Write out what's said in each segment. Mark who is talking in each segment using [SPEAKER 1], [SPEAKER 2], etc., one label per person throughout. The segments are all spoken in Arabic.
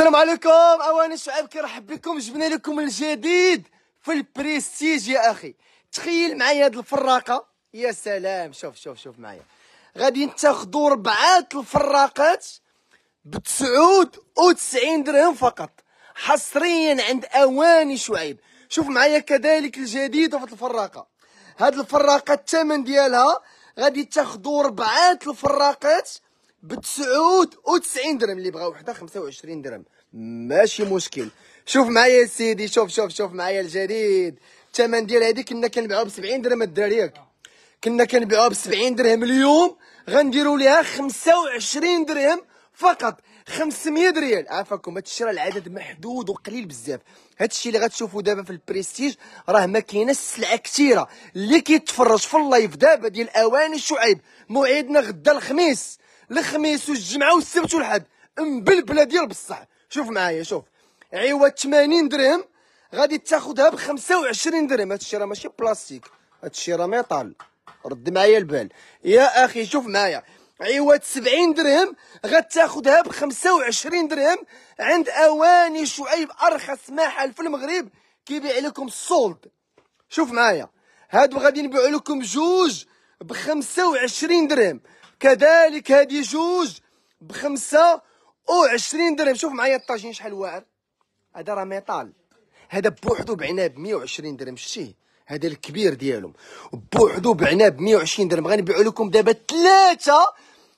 [SPEAKER 1] السلام عليكم اواني الشعب كيرحب بكم جبنا لكم الجديد في البريستيج يا اخي تخيل معايا هاد الفراقه يا سلام شوف شوف شوف معايا غادي تاخذوا ربعات الفراقات ب 99 درهم فقط حصريا عند اواني شعيب شوف معايا كذلك الجديد في الفراقه هاد الفراقه الثمن ديالها غادي تاخذوا ربعات الفراقات ب 99 درهم اللي بغا وحده 25 درهم ماشي مشكل شوف معايا يا سيدي شوف شوف شوف معايا الجديد الثمن ديال هذه كنا كنبيعوها ب 70 درهم الدراري ياك كنا كنبيعوها ب 70 درهم اليوم غنديروا ليها 25 درهم فقط 500 ريال عافاكم هاد الشيء راه العدد محدود وقليل بزاف هاد الشيء اللي غتشوفوا دابا في البريستيج راه ما كاينش سلعه كثيره اللي كيتفرج في اللايف دابا ديال اواني شعيب موعدنا غدا الخميس الخميس والجمعه والسبت والحد مبلبله ديال بصح شوف معايا شوف عيوة 80 درهم غادي تاخذها ب 25 درهم هادشي راه ماشي بلاستيك هادشي راه ميطال رد معايا البال يا اخي شوف معايا عيوة 70 درهم غتاخذها ب 25 درهم عند اواني شعيب ارخص محل في المغرب كيبيع لكم السولد شوف معايا هادو غادي نبيعوا لكم جوج ب 25 درهم كذلك هذه جوج بخمسة وعشرين درهم شوف معايا الطاجين شحال واعر هذا راه ميطال هذا بوحدو بعناب 120 درهم شتيه هذا الكبير ديالهم بوحدو بعناب 120 درهم غنبيعو لكم دابا ثلاثة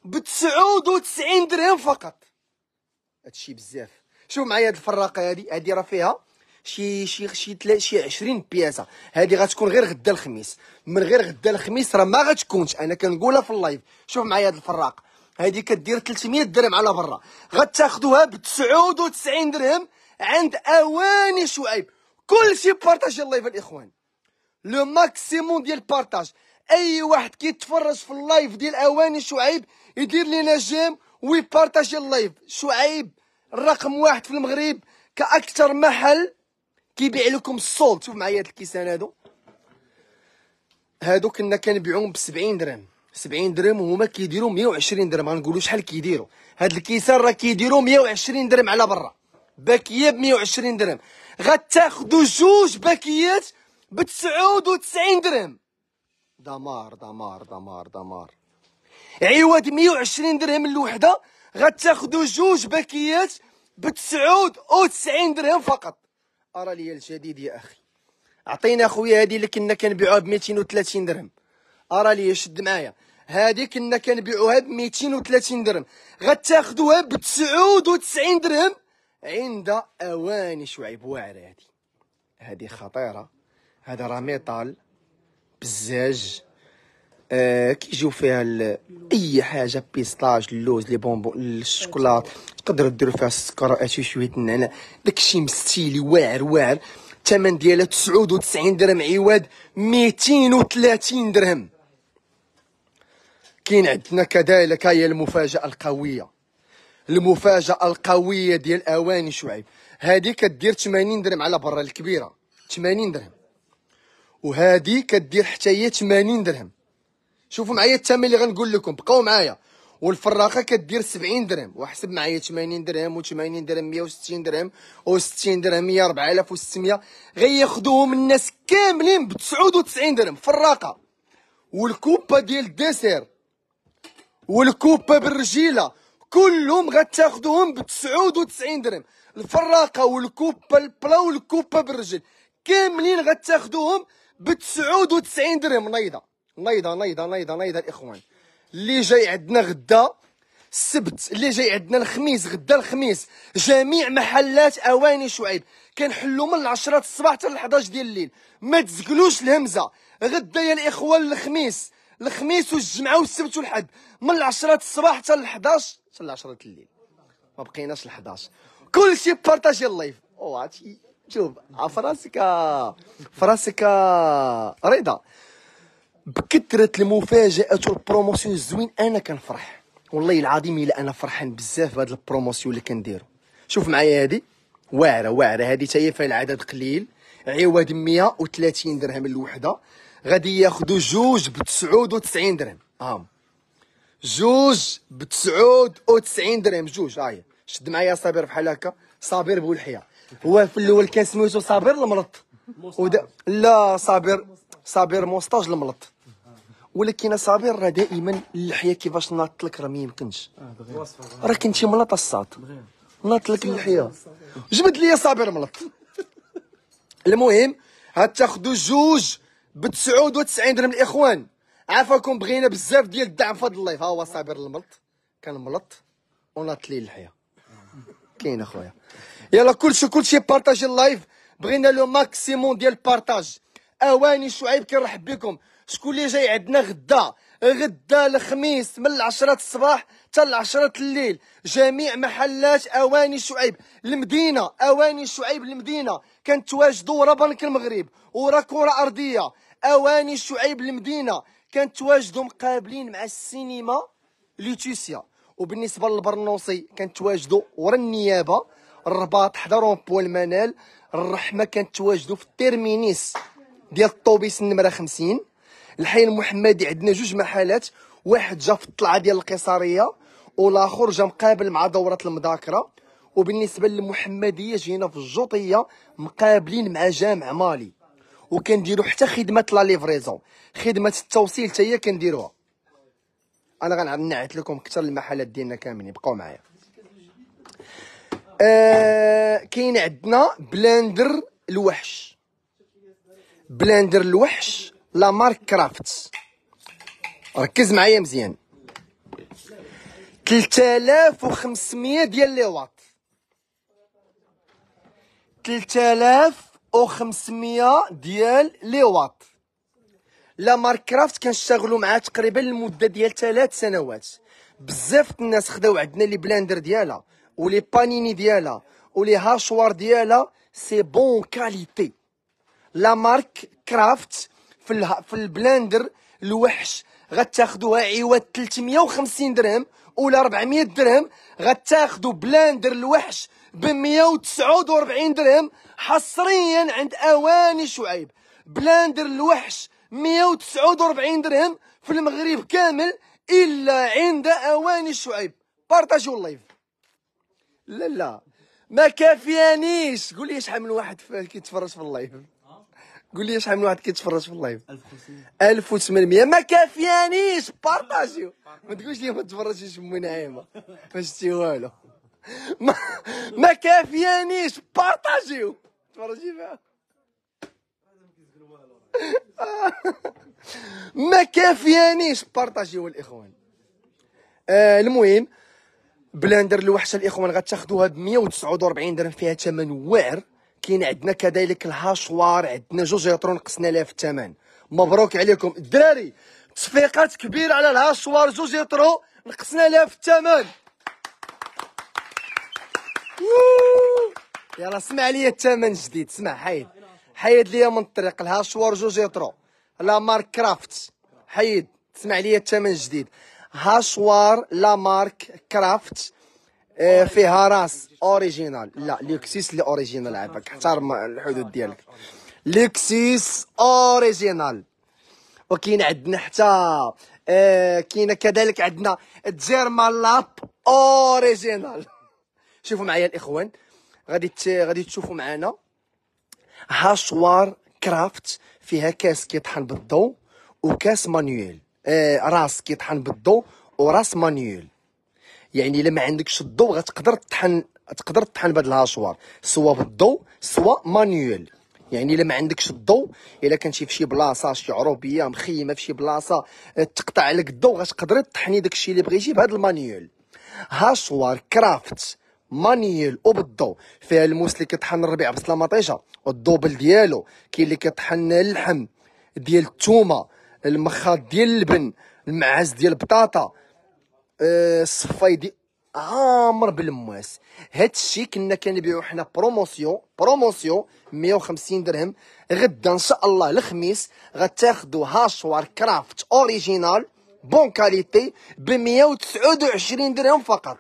[SPEAKER 1] ب 99 درهم فقط هادشي بزاف شوف معايا هاد الفراقة هادي هادي راه فيها شي شي شي شي 20 بياسه هذه غتكون غير غدا الخميس من غير غدا الخميس راه ما غتكونش انا كنقولها في اللايف شوف معايا هذا الفراق هذه كدير 300 درهم على برا غتاخذوها ب 99 درهم عند اواني شعيب كلشي بارطاجي اللايف الاخوان لو ماكسيموم ديال البارطاج اي واحد كيتفرج في اللايف ديال اواني شعيب يدير لينا جيم ويبارطاجي اللايف شعيب رقم واحد في المغرب كاكثر محل كيبيع لكم الصول شوف معايا هاد الكيسان هادو هادو كنا كنبيعوهم ب 70 درهم 70 درهم وهما كيديروا 120 درهم غنقولوا شحال كيديروا هاد الكيسان راه كيديروا 120 درهم على برا باكيه ب 120 درهم غتاخذوا جوج باكيات ب 99 درهم دمار دمار دمار دمار عوض 120 درهم الوحده غتاخذوا جوج باكيات ب 99 درهم فقط ارى لي الجديد يا اخي عطينا خويا هذه اللي كنا كنبيعوها ب 230 درهم ارى لي شد معايا هذه كنا كنبيعوها ب 230 درهم غتاخذوها ب 99 درهم عند اواني شعيب واعر هذه هذه خطيره هذا راه ميطال بزاج آه كيجيو فيها اي حاجه بيستاج اللوز لي بونبون الشوكولات تقدر دير فيها السكر اشي شويه النعناع داكشي مستيلي واعر واعر الثمن ديالها 99 درهم عواد 230 درهم كاين عندنا كذلك هي المفاجاه القويه المفاجاه القويه ديال اواني شعيب هذه كدير 80 درهم على برا الكبيره 80 درهم وهذه كدير حتى هي 80 درهم شوفوا معايا الثمن اللي غنقول لكم بقاو معايا والفراقه كدير 70 درهم وحسب معايا 80 درهم و80 درهم 160 درهم و60 درهم 4600 غياخذوهم الناس كاملين ب 99 درهم فراقه والكوبا ديال الديسير والكوبا بالرجيله كلهم غتاخذوهم ب 99 درهم الفراقه والكوبا البلا والكوبا بالرجل كاملين غتاخذوهم ب 99 درهم نايضه نايضه نايضه نايضه نايضه الاخوان اللي جاي عندنا غدا السبت اللي جاي عندنا الخميس غدا الخميس جميع محلات اواني شعيب كنحلوا من 10 الصباح حتى ل 11 ديال الليل ما تزقلوش الهمزه غدا يا الاخوان الخميس الخميس والجمعه والسبت والحد من 10 الصباح حتى ل 11 حتى ل 10 الليل ما بقيناش ل 11 كلشي بارطاجي اللايف اوعى شوف فراسك فراسك رضا بكثره المفاجات والبروموسيون الزوين انا كنفرح والله العظيم الا انا فرحان بزاف بهذا البروموسيون اللي كنديرو شوف معايا هادي واعره واعره هادي حتى فيها العدد قليل عوض 130 درهم الوحده غادي ياخذوا جوج ب 99 درهم ها جوج ب 99 درهم جوج هاي شد معايا صابر بحال هكا صابر بولحيه هو في الاول كان سميتو صابر المرط لا صابر صابر موستاج الملط ولكن صابر راه دائما اللحيه كيفاش ناط لك راه ما يمكنش آه، راه كنت ملط الصاط ناط لك اللحيه جبد لي صابر ملط المهم تاخذوا جوج ب 99 درهم الاخوان عافاكم بغينا بزاف ديال الدعم في هذا اللايف ها هو صابر الملط كان ملط وناط لي اللحيه كاين اخويا يلا كلشي كلشي بارطاجي اللايف بغينا لو ماكسيموم ديال البارطاج اواني شعيب كنرحب بكم شكون اللي جاي عندنا غدا غدا الخميس من العشرة الصباح حتى العشرة الليل جميع محلات اواني شعيب المدينه اواني شعيب المدينه كنتواجدوا ورا بنك المغرب ورا كره ارضيه اواني شعيب المدينه كنتواجدوا مقابلين مع السينما لوتيسيا وبالنسبه للبرنوصي كنتواجدوا ورا النيابه الرباط حدا رومبو المنال الرحمه كنتواجدوا في التيرمينيس ديال الطوبيس النمره 50 الحي المحمدي عندنا جوج محلات واحد جا في الطلعه ديال القيصريه والاخر جا مقابل مع دوره المذاكره وبالنسبه للمحمديه جينا في الجوطيه مقابلين مع جامع مالي وكنديروا حتى خدمه لا ليفريزون خدمه التوصيل حتى هي كنديروها انا غنعت لكم اكثر المحلات ديالنا كاملين بقاو معايا آه كاين عندنا بلاندر الوحش بلاندر الوحش لا مارك كرافت ركز معايا مزيان 3500 ديال لي واط 3500 ديال لي واط لا مارك كرافت كنشتغلوا معاه تقريبا لمده ديال ثلاث سنوات بزاف الناس خداو عندنا لي بلاندر ديالها ولي بانيني ديالها ولي هاشوار ديالها سي بون كاليتي لا مارك كرافت في في البلاندر الوحش غتاخذوها عوض 350 درهم ولا 400 درهم غتاخذوا بلاندر الوحش ب 149 درهم حصريا عند اواني شعيب بلاندر الوحش 149 درهم في المغرب كامل الا عند اواني شعيب بارطاجيو اللايف لا لا ما كافيانيش قول لي شحال من واحد كيتفرج في اللايف قول لي شحال من واحد كيتفرج في اللايف 1800 ما كافيانيش بارطاجيو ما تقولش لي ما تفرجتيش امي نعيمه ما شتي والو ما, ما كافيانيش بارطاجيو تفرجي فيها ما كافيانيش بارطاجيو الاخوان آه المهم بلاندر الوحشه الاخوان غتاخذوها ب 149 درهم فيها ثمن واعر كاين عندنا كذلك الهاشوار عندنا جوج يطرون نقصنا لها في الثمن مبروك عليكم الدراري تصفيقات كبيره على الهاشوار جوج يطرو نقصنا لها في الثمن يلا سمع لي الثمن جديد سمع حيد حيد ليا من الطريق الهاشوار جوج يطرو لا مارك كرافت حيد سمع لي الثمن جديد هاشوار لا مارك كرافت آه، فيها راس اوريجينال لا لوكسيس اللي اوريجينال عافاك احترم الحدود ديالك لوكسيس اوريجينال وكاين عندنا حتى آه، كاين كذلك عندنا جيرمان لاب اوريجينال شوفوا معايا الاخوان غادي غادي تشوفوا معنا هاشوار كرافت فيها كاس كيطحن بالضوء وكاس مانيويل آه راس كيطحن بالضوء وراس مانيويل يعني الا ما عندكش الضوء غتقدر تطحن تقدر تطحن بهاد الهاشوار سوا بالضوء سوا مانيول يعني الا ما عندكش الضوء الا كنتي في شي بلاصه شي عروبيه مخيمه في شي بلاصه آه، تقطع لك الضوء غتقدري تطحني داكشي اللي بغيتي بهاد المانيول هاشوار كرافت مانيول وبالضوء فيها الموس اللي كيطحن الربيع مطيشه والدوبل ديالو كاين اللي كيطحن اللحم ديال التومه المخاط ديال اللبن المعز ديال البطاطا الصفايدي آه، عامر بالمواس هاد الشيء كنا كنبيعو حنا بروموسيون بروموسيون 150 درهم غدا ان شاء الله الخميس غتاخدو هاشوار كرافت اوريجينال بون كاليتي ب 129 درهم فقط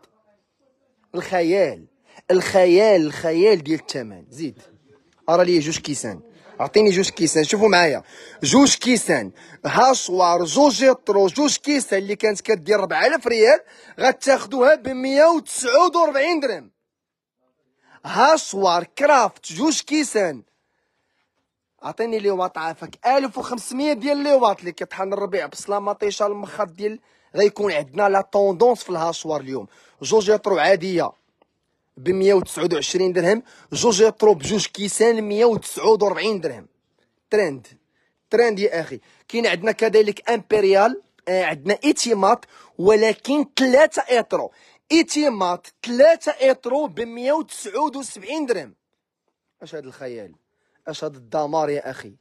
[SPEAKER 1] الخيال الخيال الخيال ديال الثمن زيد ارى لي جوج كيسان اعطيني جوج كيسان شوفوا معايا جوج كيسان هاشوار جوج طرو جوج كيسان اللي كانت كدير 4000 ريال غتاخذوها ب 149 درهم هاشوار كرافت جوج كيسان اعطيني واط عافاك 1500 ديال لي واط اللي كيطحن الربيع مطيشه المخاط ديال غيكون عندنا لا طوندونس في الهاشوار اليوم جوج طرو عاديه ب 129 درهم جوج يطرو بجوج كيسان 149 درهم ترند ترند يا اخي كاين عندنا كذلك امبريال آه، عندنا ايتيمات ولكن ثلاثة اترو ايتيمات ثلاثة اترو ب 179 درهم اش هذا الخيال اش هذا الدمار يا اخي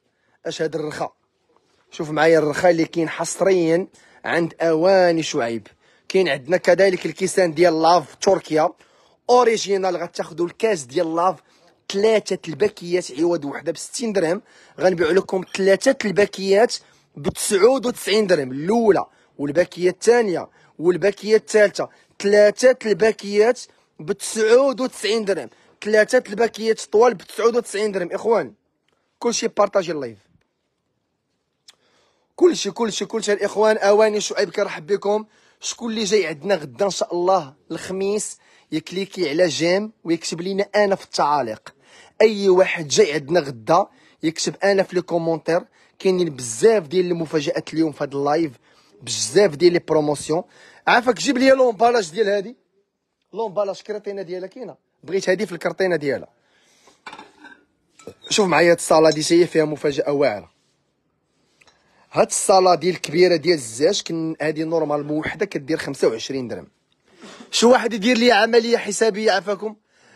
[SPEAKER 1] اش هذا الرخا شوف معايا الرخا اللي كاين حصريا عند اواني شعيب كاين عندنا كذلك الكيسان ديال لاف تركيا اوريجينال غتاخذوا الكاس ديال لاف ثلاثه الباكيات عوض وحده ب 60 درهم غنبيع لكم ثلاثه الباكيات ب 99 درهم الاولى والباكيه الثانيه والباكيه الثالثه ثلاثه الباكيات ب 99 درهم ثلاثه الباكيات طوال ب 99 درهم اخوان كلشي بارطاجي اللايف كلشي كلشي كلشي الاخوان اواني شعيب كنرحب بكم شكون اللي جاي عندنا غدا ان شاء الله الخميس يكليكي على جيم ويكتب لينا انا في التعاليق اي واحد جاي عندنا غدا يكتب انا في لي كومونتير كاينين بزاف ديال المفاجات اليوم في هذا اللايف بزاف ديال لي بروموسيون عافاك جيب لي لومبالاج ديال هادي لومبالاج كرتينه ديالها كاينه بغيت هادي في الكرتينه ديالها شوف معايا هاد الصاله هي فيها مفاجاه واعره هاد الصاله ديال الكبيره ديال الزاج كن هادي نورمال وحده كدير 25 درهم شو واحد يدير لي عمليه حسابيه عفاكم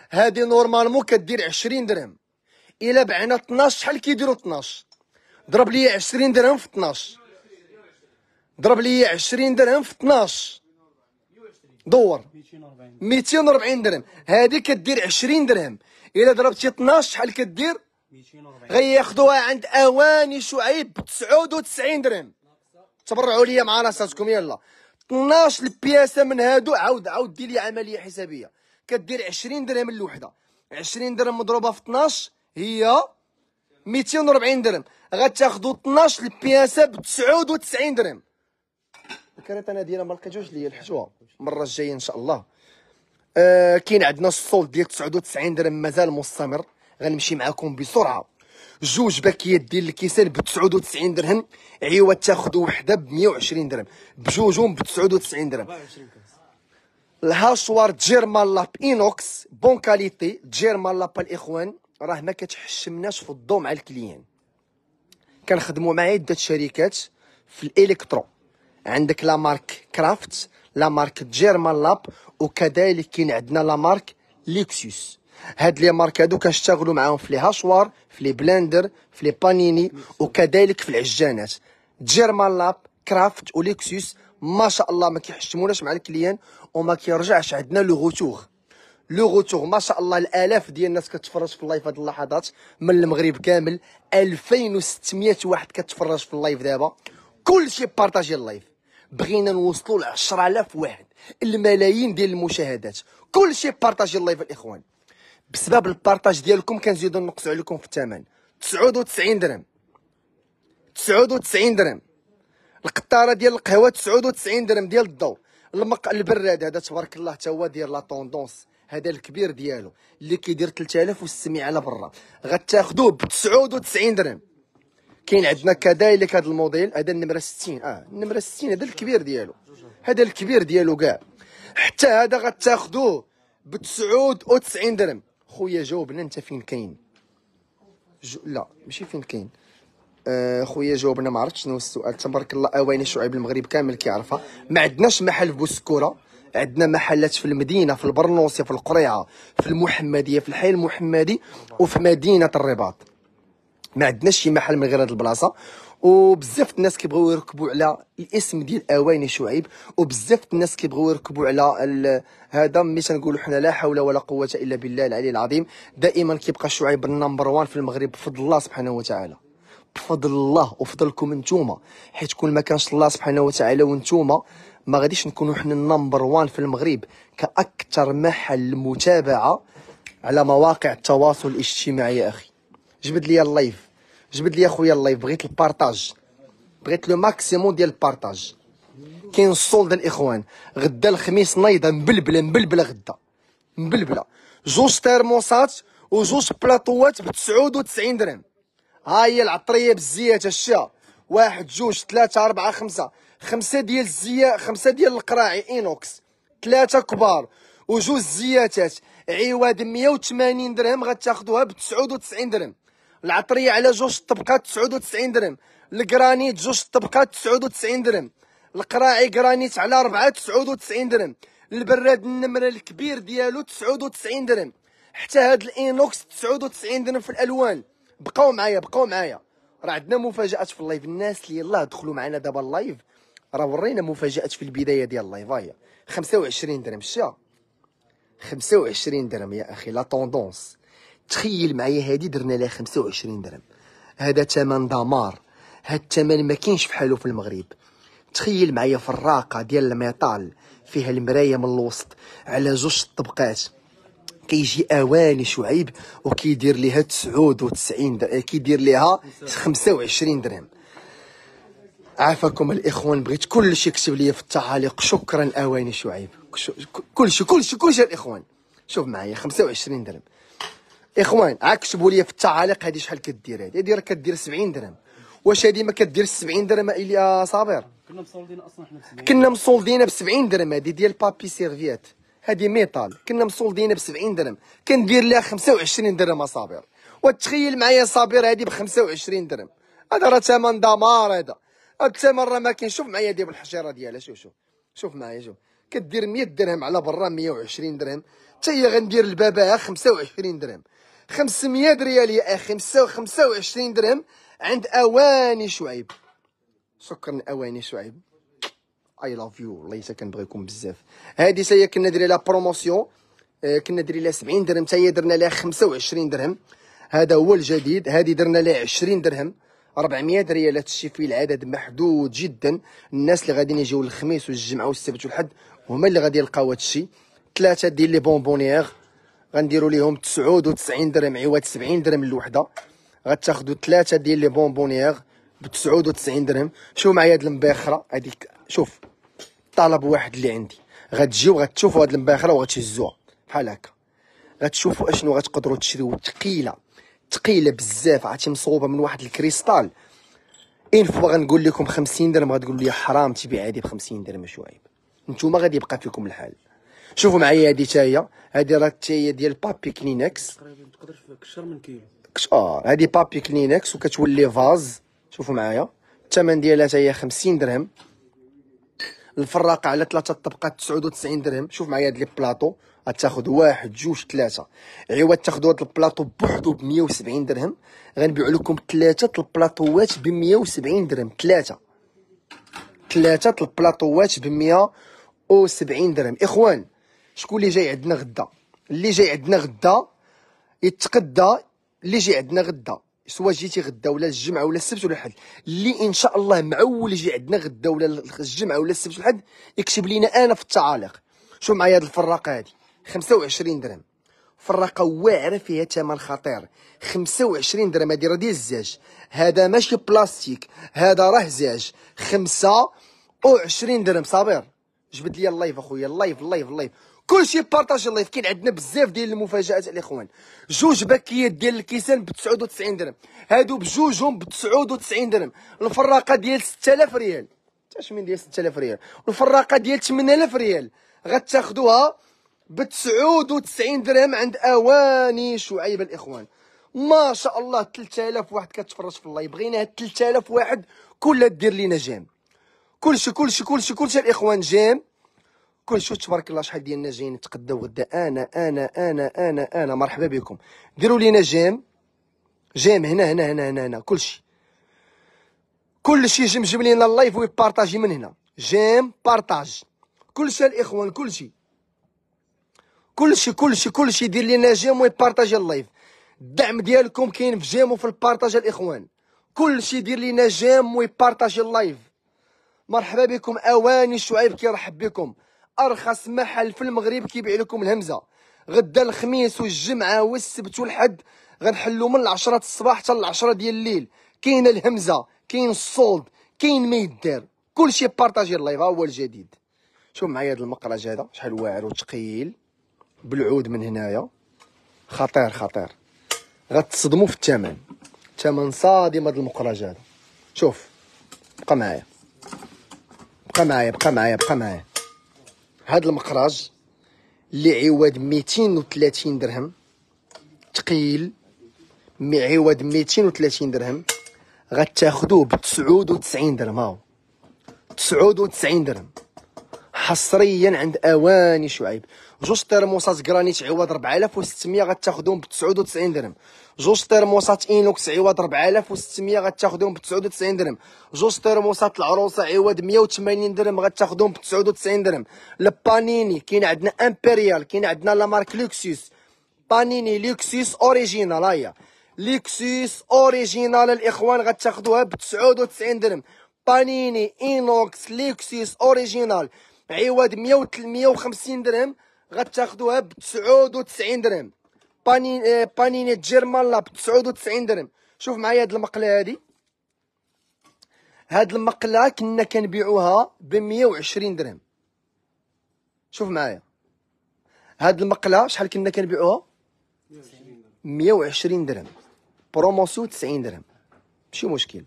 [SPEAKER 1] هذه نورمالمون كدير 20 درهم الا بعنا 12 شحال كيديروا 12 ضرب لي 20 درهم في 12 ضرب لي 20 درهم في 12 دور 240 درهم هذه كدير 20 درهم الا ضربتي 12 شحال كدير غياخذوها عند اواني شعيب ب 99 درهم تبرعوا لي مع راساتكم يلا 12 بياسه من هادو عاود عاود دير لي عمليه حسابيه كدير 20 درهم الوحده 20 درهم مضروبه في 12 هي 240 درهم غتاخذوا 12 بياسه ب 99 درهم الكريطه انا ديالها ما لقيتوش ليا الحشوه المره الجايه ان شاء الله آه كاين عندنا السولد ديال 99 درهم مازال مستمر غنمشي معاكم بسرعه جوج باكيات ديال الكيسان ب 99 درهم عوض تاخذ وحده ب 120 درهم بجوجهم ب 99 درهم الهاشوار جيرمان لاب اينوكس بون كاليتي جيرمان لاب الاخوان راه ما كتحشمناش في الضو مع الكليان كنخدموا مع عده شركات في الالكترو عندك لا مارك كرافت لا مارك جيرمان لاب وكذلك كاين عندنا لا مارك ليكسوس هاد لي مارك هادو كنشتغلوا معاهم في لي هاشوار في لي بلندر في لي بانيني وكذلك في العجانات جيرمان لاب كرافت وليكسوس ما شاء الله ما كيحشموناش مع الكليان وما كيرجعش عندنا لو غوتوغ لو غوتوغ ما شاء الله الالاف ديال الناس كتفرج في اللايف هاد اللحظات من المغرب كامل 2600 واحد كتفرج في اللايف دابا كلشي بارطاجي اللايف بغينا نوصلوا ل 10000 واحد الملايين ديال المشاهدات كلشي بارطاجي اللايف الاخوان بسبب البارطاج ديالكم كنزيدو نقصو عليكم في الثمن 99 درهم 99 درهم القطاره ديال القهوه 99 درهم ديال الضو المق البراد هذا تبارك الله حتى هو داير لا طوندونس هذا الكبير ديالو اللي كيدير 3600 على برا غتاخذوه ب 99 درهم كاين عندنا كذلك هذا الموديل هذا النمره 60 اه النمره 60 هذا الكبير ديالو هذا الكبير ديالو كاع حتى هذا غتاخذوه ب 99 درهم خويا جاوبنا انت فين كاين جو... لا ماشي فين كاين آه خويا جاوبنا ما عرفتش شنو السؤال تبارك الله اواني شعيب المغرب كامل كيعرفها ما عندناش محل في بوسكوره عندنا محلات في المدينه في البرنوسي في القريعه في المحمديه في الحي المحمدي وفي مدينه الرباط ما عندناش شي محل من غير هاد البلاصه وبزاف الناس كيبغيو يركبوا على الاسم ديال اواني شعيب وبزاف الناس كيبغيو يركبوا على هذا ملي تنقولوا حنا لا حول ولا قوه الا بالله العلي العظيم دائما كيبقى شعيب النمبر 1 في المغرب بفضل الله سبحانه وتعالى بفضل الله وفضلكم انتوما حيت كل ما كانش الله سبحانه وتعالى وانتوما ما غاديش نكونوا حنا النمبر 1 في المغرب كاكثر محل متابعه على مواقع التواصل الاجتماعي يا اخي جبد لي اللايف جبد لي اخويا اللايف بغيت البارطاج بغيت لو ماكسيموم ديال البارطاج كاين السولد الاخوان غدا الخميس نايضه مبلبله مبلبله غدا مبلبله جوج تيرموسات وجوج بلاطوات ب 99 درهم ها هي العطريه بالزيت الشا واحد جوج ثلاثة أربعة خمسة خمسة ديال الزيا خمسة ديال القراعي إينوكس ثلاثة كبار وجوج زياتات عواد 180 درهم غتاخذوها ب 99 درهم العطريه على جوج طبقات 99 درهم الجرانيت جوج طبقات 99 درهم القراعي جرانيت على 4 99 درهم البراد النمره الكبير ديالو 99 درهم حتى هاد الانوكس 99 درهم في الالوان بقاو معايا بقاو معايا راه عندنا مفاجات في اللايف الناس اللي يلاه دخلوا معنا دابا اللايف راه ورينا مفاجات في البدايه ديال اللايف هاهي 25 درهم شتيها 25 درهم يا اخي لا طوندونس تخيل معايا هادي درنا لها 25 درهم هذا ثمن دمار هاد الثمن ما كاينش بحالو في المغرب تخيل معايا فراقه ديال الميطال فيها المرايه من الوسط على جوج طبقات كيجي اواني شعيب وكيدير ليها 99 درهم آه، كيدير ليها 25 درهم عافاكم الاخوان بغيت كلشي يكتب لي في التعاليق شكرا اواني شعيب كلشي كلشي كلشي الاخوان شوف معايا 25 درهم اخوان عاكتبوا لي في التعاليق هذه شحال كدير هذه هذه راه كدير 70 درهم واش هذه ما كدير 70 درهم الا صابر كنا مصولدين اصلا حنا ب 70 كنا مصولدين ب 70 درهم هذه ديال بابي سيرفيات هذه ميتال كنا مصولدين ب 70 درهم كندير لها 25 درهم صابر وتخيل معايا صابر هذه ب 25 درهم هذا راه ثمن دمار هذا الثمن راه ما كاين شوف معايا ديال الحشيره ديالها شوف شوف شوف معايا شوف كدير 100 درهم على برا 120 درهم حتى هي غندير لبابها 25 درهم 500 ريال يا اخي 25 درهم عند اواني شعيب شكرا اواني شعيب اي لاف يو والله حتى كنبغيكم بزاف هادي تاهي كنا دايرين لها بروموسيون آه، كنا دايرين لها 70 درهم تاهي درنا لها 25 درهم هذا هو الجديد هادي درنا لها 20 درهم 400 ريال هادشي فيه العدد محدود جدا الناس اللي غاديين يجيو الخميس والجمعه والسبت والحد هما اللي غادي يلقاو هادشي ثلاثه ديال لي بونبونيير غنديروا ليهم 99 درهم عوض 70 درهم الوحده غتاخذوا ثلاثه ديال لي بونبونيير ب 99 درهم شوف معايا هاد المباخره هذيك شوف طلب واحد اللي عندي غتجيو غتشوفوا هاد المباخره وغتهزوها بحال هكا غتشوفوا اشنو غتقدروا تشريو ثقيله ثقيله بزاف عرفتي مصوبه من واحد الكريستال اين فوا غنقول لكم 50 درهم غتقولوا لي حرام تبيع هادي ب 50 درهم شو عيب نتوما غادي يبقى فيكم الحال شوفوا معايا هذه حتى هي هذه راه حتى هي ديال بابي كلينكس تقريبا تقدر كثر من كيلو اه هذه بابي كلينكس وكتولي فاز شوفوا معايا الثمن ديالها حتى هي 50 درهم الفراقه على ثلاثه الطبقات 99 درهم شوف معايا هاد لي بلاطو غتاخذ واحد جوج ثلاثه عوض تاخذوا هذا البلاطو بوحدو ب 170 درهم غنبيعوا لكم ثلاثه البلاطوات ب 170 درهم ثلاثه ثلاثه البلاطوات ب 170 درهم اخوان شكون اللي جاي عندنا غدا اللي جاي عندنا غدا يتقدى اللي جاي عندنا غدا سواء جيتي غدا ولا الجمعه ولا السبت ولا الاحد اللي ان شاء الله معول يجي عندنا غدا ولا الجمعه ولا السبت ولا الاحد يكتب لينا انا في التعاليق شوف معايا هاد الفراقه هادي 25 درهم فراقه واعره فيها ثمن خطير 25 درهم هادي راه ديال الزاج هذا ماشي بلاستيك هذا راه زاج 25 درهم صابر جبد لي اللايف اخويا اللايف اللايف اللايف كلشي بارطاجي اللايف كاين عندنا بزاف ديال المفاجات الاخوان جوج باكيات ديال الكيسان ب 99 درهم هادو بجوجهم ب 99 درهم الفراقه ديال 6000 ريال تشمين ديال 6000 ريال الفراقه ديال 8000 ريال غتاخذوها ب 99 درهم عند اواني شعيب الاخوان ما شاء الله 3000 واحد كتفرج في اللايف بغينا 3000 واحد كلها دير لينا جيم كلشي كلشي كلشي كلشي الاخوان جيم كل شوف تبارك الله شحال ديال الناس جايين نتقداو غدا انا انا انا انا انا مرحبا بكم ديروا لينا جيم جيم هنا هنا هنا هنا هنا كلشي جيم جيب لينا اللايف ويبارطاجي من هنا جيم بارطاج كلشي الاخوان كلشي كلشي كلشي كلشي دير لينا جيم ويبارطاجي اللايف الدعم ديالكم كاين في جيم وفي البارطاج الاخوان كلشي دير لينا جيم ويبارطاجي اللايف مرحبا بكم اواني شعيب كيرحب بكم ارخص محل في المغرب كيبيع لكم الهمزه غدا الخميس والجمعه والسبت والحد غنحلوا من العشرة الصباح حتى العشرة ديال الليل كاين الهمزه كاين الصولد كاين ما يدار كلشي بارطاجي اللايف ها هو الجديد شوف معايا هذا المقرج هذا شحال واعر وثقيل بالعود من هنايا خطير خطير غتصدموا في الثمن ثمن صادم هذا المقرج هذا شوف بقى معايا بقى معايا بقى معايا بقى معايا هاد المقراج اللي عوض 230 درهم تقيل عوض 230 درهم غتاخدوه ب 99 درهم هاو 99 درهم حصريا عند اواني شعيب جوج ترموسات غرانيت عوض 4600 غتاخذهم ب 99 درهم جوج ترموسات اينوكس عوض 4600 غتاخذهم ب 99 درهم جوج ترموسات العروسه عوض 180 درهم غتاخذهم ب 99 درهم البانيني كاين عندنا امبريال كاين عندنا لا مارك لوكسوس بانيني لوكسوس اوريجينال هيا ليكسوس اوريجينال الاخوان غتاخذوها ب 99 درهم بانيني اينوكس ليكسوس اوريجينال عوض 100 150 درهم غتاخذوها ب 99 درهم باني آه، بانيني جيرمان لا ب 99 درهم شوف معايا هاد المقله هادي هاد المقله كنا كنبيعوها ب 120 درهم شوف معايا هاد المقله شحال كنا كنبيعوها 120 درهم بروموسيو 90 درهم ماشي مشكل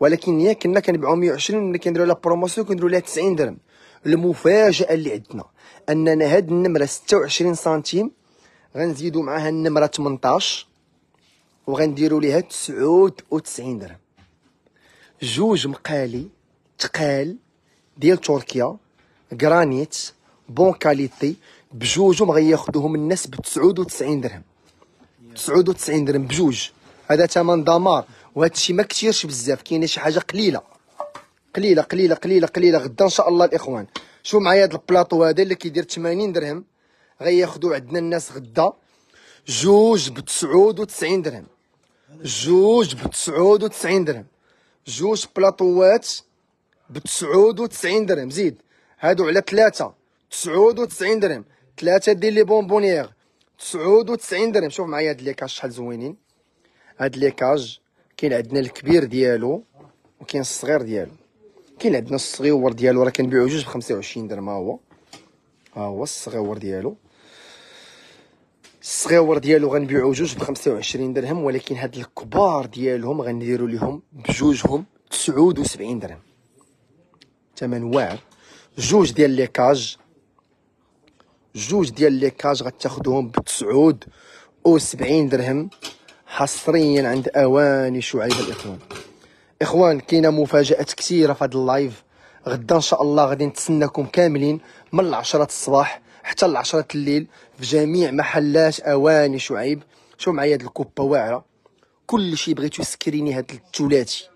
[SPEAKER 1] ولكن هي كنا كنبيعو 120 كنديرو لها بروموسيو كنديرو لها 90 درهم المفاجاه اللي عندنا اننا هاد النمره 26 سنتيم غنزيدو معاها النمره 18 وغنديروا ليها 99 درهم جوج مقالي تقال ديال تركيا غرانيت بون كاليتي بجوجهم غياخذوهم الناس ب 99 درهم 99 درهم بجوج هذا ثمن دمار وهذا الشيء ما كثيرش بزاف كاينه شي حاجه قليله قليله قليله قليله قليله غدا ان شاء الله الاخوان شوف معايا هذا البلاطو هذا اللي كيدير 80 درهم غياخذوا عندنا الناس غدا جوج ب 99 درهم جوج ب 99 درهم جوج بلاطوات ب 99 درهم زيد هادو على ثلاثة 99 درهم ثلاثة ديال لي بونبونيير 99 درهم شوف معايا هاد ليكاج شحال زوينين هاد ليكاج كاين عندنا الكبير ديالو وكاين الصغير ديالو كاين عندنا الصغيور ديالو راه كنبيعو جوج ب 25 درهم ها هو ها هو الصغيور ديالو الصغيور ديالو غنبيعو جوج ب 25 درهم ولكن هاد الكبار ديالهم غنديرو ليهم بجوجهم 79 درهم ثمن واعر جوج ديال لي كاج جوج ديال لي كاج غتاخذوهم ب 79 درهم حصريا عند اواني شعيب الاخوان اخوان كاينه مفاجات كثيره في هذا اللايف غدا ان شاء الله غادي نتسناكم كاملين من العشرة الصباح حتى العشرة الليل في جميع محلات اواني شعيب شوف معايا هاد الكوبا واعره كل شيء بغيتو سكريني هاد التولاتي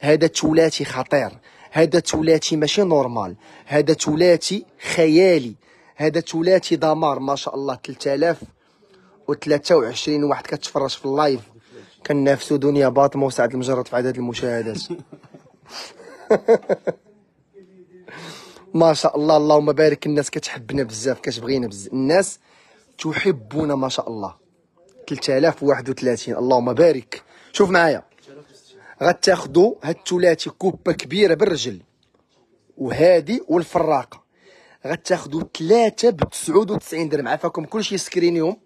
[SPEAKER 1] هذا تولاتي خطير هذا تولاتي ماشي نورمال هذا تولاتي خيالي هذا تولاتي دمار ما شاء الله و23 واحد كتفرج في اللايف كنافسوا دنيا باطمه وسعد المجرد في عدد المشاهدات ما شاء الله اللهم بارك الناس كتحبنا بزاف كتبغينا بزاف الناس تحبونا ما شاء الله 3031 اللهم بارك شوف معايا غتاخذوا هاد الثلاثي كوبه كبيره بالرجل وهادي والفراقه غتاخذوا ثلاثه ب 99 درهم عافاكم كلشي سكرينيهم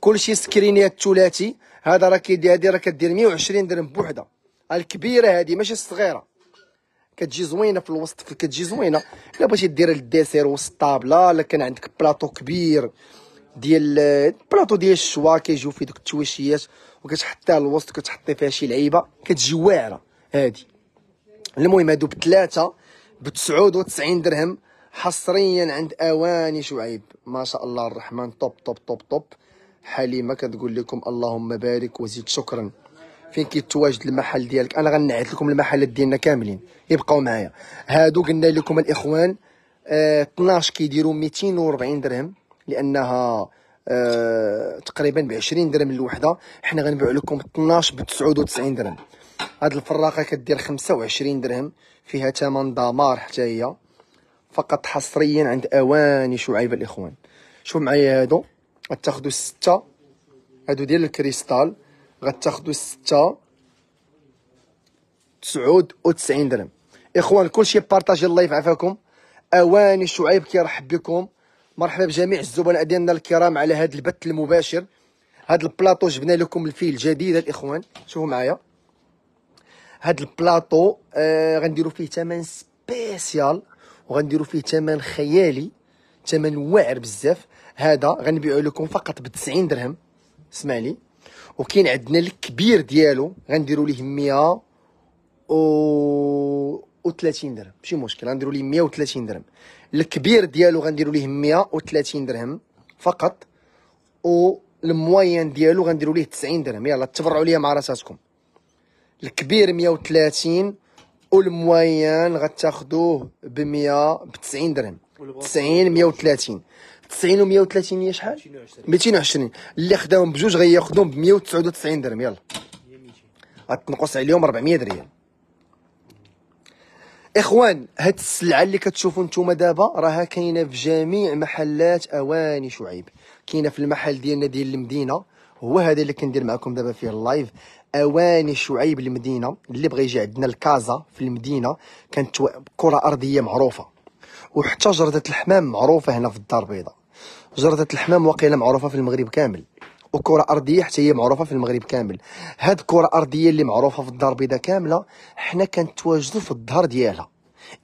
[SPEAKER 1] كلشي سكريني هاد الثلاثي هذا راه كيدير هذه راه كدير 120 درهم بوحده الكبيره هذه ماشي الصغيره كتجي زوينه في الوسط كتجي زوينه الا بغيتي دير الديسير وسط الطابله الا كان عندك بلاطو كبير ديال بلاطو ديال الشوا كيجيو فيه دوك التويشيات وكتحطيها الوسط وكتحطي فيها شي لعيبه كتجي واعره هادي المهم هادو بثلاثه ب 99 درهم حصريا عند اواني شعيب ما شاء الله الرحمن طوب طوب طوب طوب حليمه كتقول لكم اللهم بارك وزيد شكرا فين كيتواجد المحل ديالك انا غنعت لكم المحلات ديالنا كاملين يبقاو معايا هادو قلنا لكم الاخوان آه 12 كيديروا 240 درهم لانها آه تقريبا ب 20 درهم الوحده حنا غنبيعوا لكم 12 ب 99 درهم هاد الفراقه كدير 25 درهم فيها ثمن دمار حتى هي فقط حصريا عند اواني شعيب الاخوان شوف معايا هادو غتاخدو ستة هادو ديال الكريستال غتاخدو ستة تسعود وتسعين درهم اخوان كلشي بارطاجي اللايف عافاكم اواني شعيب كيرحب بكم مرحبا بجميع الزبناء ديالنا الكرام على هذا البث المباشر هاد البلاطو جبنا لكم الفيل جديد الاخوان شوفوا معايا هاد البلاطو آه غنديروا فيه ثمن سبيسيال وغنديروا فيه ثمن خيالي ثمن واعر بزاف هذا غنبيعو لكم فقط ب 90 درهم اسمع لي وكاين عندنا الكبير ديالو غنديروا ليه 100 و 30 درهم ماشي مشكل غنديروا ليه 130 درهم الكبير ديالو غنديروا ليه 130 درهم فقط و الموين ديالو غنديروا ليه 90 درهم يلا تفرعوا ليا مع راساتكم الكبير 130 والموين غتاخذوه ب 100 ب 90 درهم 90 130 90 و130 هي شحال 220 اللي خداهم بجوج غياخذهم ب 199 درهم يلا غتنقص عليهم 400 ريال اخوان هاد السلعه اللي كتشوفوا نتوما دابا راها كاينه في جميع محلات اواني شعيب كاينه في المحل ديالنا ديال المدينه هو هذا اللي كندير معكم دابا فيه اللايف اواني شعيب المدينه اللي بغى يجي عندنا لكازا في المدينه كانت كره ارضيه معروفه وحتى جردة الحمام معروفة هنا في الدار البيضاء جردة الحمام واقيلا معروفة في المغرب كامل وكرة أرضية حتى هي معروفة في المغرب كامل هاد الكرة أرضية اللي معروفة في الدار البيضاء كاملة حنا كنتواجدوا في الظهر ديالها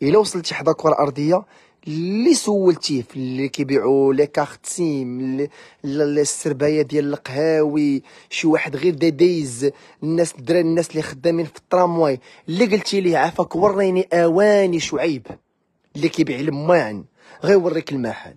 [SPEAKER 1] إلا وصلتي حدا كرة أرضية اللي سولتيه في اللي كيبيعوا لي كارتيم السربايه ديال القهاوي شي واحد غير دي ديز الناس الدراري الناس اللي خدامين في الترامواي اللي قلتي ليه عافاك وريني اواني شعيب اللي كيبيع الماعن غيوريك المحل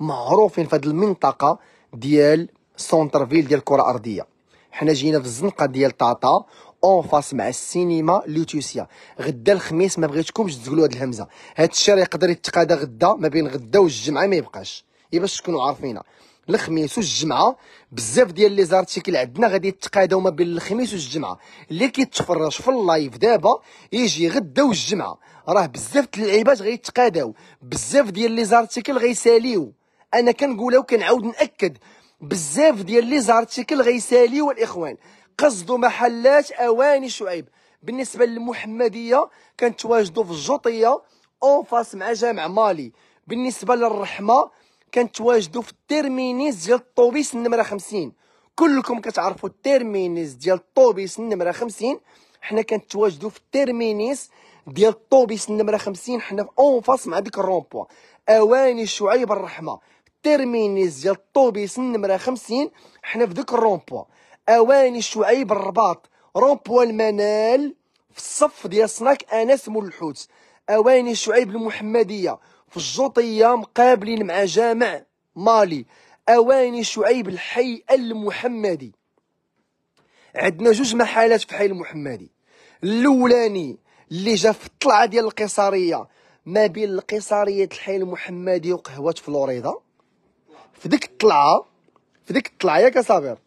[SPEAKER 1] معروفين في هذه المنطقه ديال سونتر فيل ديال الكره الارضيه حنا جينا في الزنقه ديال طاطا اون فاس مع السينما لوتوسيا غدا الخميس ما بغيتكمش تقولوا هاد الهمزه هاد الشارع يقدر يتقادى غدا ما بين غدا والجمعه ما يبقاش يا باش تكونوا عارفينها الخميس والجمعه بزاف ديال لي زارتيكل عندنا غادي يتقادوا ما بين الخميس والجمعه اللي كيتفرج في اللايف دابا يجي غدا والجمعه راه بزاف د اللعيبات غيتقاداو بزاف ديال لي زارتيكل غيساليو انا كنقولها وكنعاود ناكد بزاف ديال لي زارتيكل غيساليو الاخوان قصدوا محلات اواني شعيب بالنسبه للمحمديه كنتواجدوا في الجوطيه اون فاس مع جامع مالي بالنسبه للرحمه كنتواجدوا في التيرمينيس ديال الطوبيس النمره 50 كلكم كتعرفوا التيرمينيس ديال الطوبيس النمره 50 حنا كنتواجدوا في التيرمينيس ديال الطوبيس النمره 50 حنا اون فاس مع ديك الرومبوا اواني شعيب الرحمه تيرمينيز ديال الطوبيس النمره 50 حنا في ديك الرومبوا اواني شعيب الرباط رومبوا المنال في الصف ديال سناك انس ملحوت اواني شعيب المحمديه في الجوطيه مقابلين مع جامع مالي اواني شعيب الحي المحمدي عندنا جوج محلات في حي المحمدي الاولاني اللي جا في الطلعه ديال القيصريه ما بين القيصريه الحي المحمدي وقهوه فلوريدا في ديك الطلعه في ديك الطلعه ياك صابر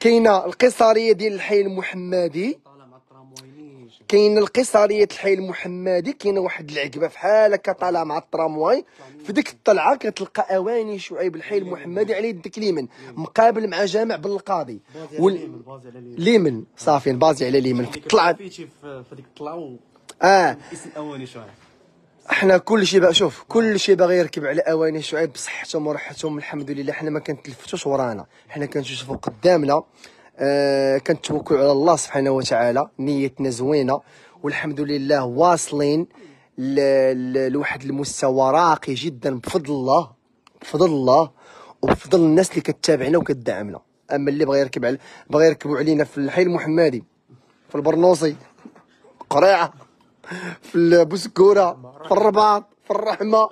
[SPEAKER 1] كاينه القيصريه ديال الحي المحمدي كاين القصارية الحي المحمدي كاينه واحد العقبه فحال هكا طالعه مع الترامواي في ديك الطلعه كتلقى اواني شعيب الحي المحمدي على يدك اليمين مقابل مع جامع بن القاضي وال... ليمن صافي بازي على ليمن في الطلعه في ديك الطلعه اه اسم اواني شعيب احنا كل شيء شوف كل شيء باغي يركب على اواني شعيب بصحتهم وراحتهم الحمد لله حنا ما كنتلفتوش ورانا حنا كنشوفوا قدامنا آه كنتوكلوا على الله سبحانه وتعالى نيتنا زوينه والحمد لله واصلين لواحد المستوى راقي جدا بفضل الله بفضل الله وبفضل الناس اللي كتابعنا وكتدعمنا اما اللي بغى يركب على بغى يركبوا علينا في الحي المحمدي في البرنوصي قريعه في البسكوره في الرباط في الرحمه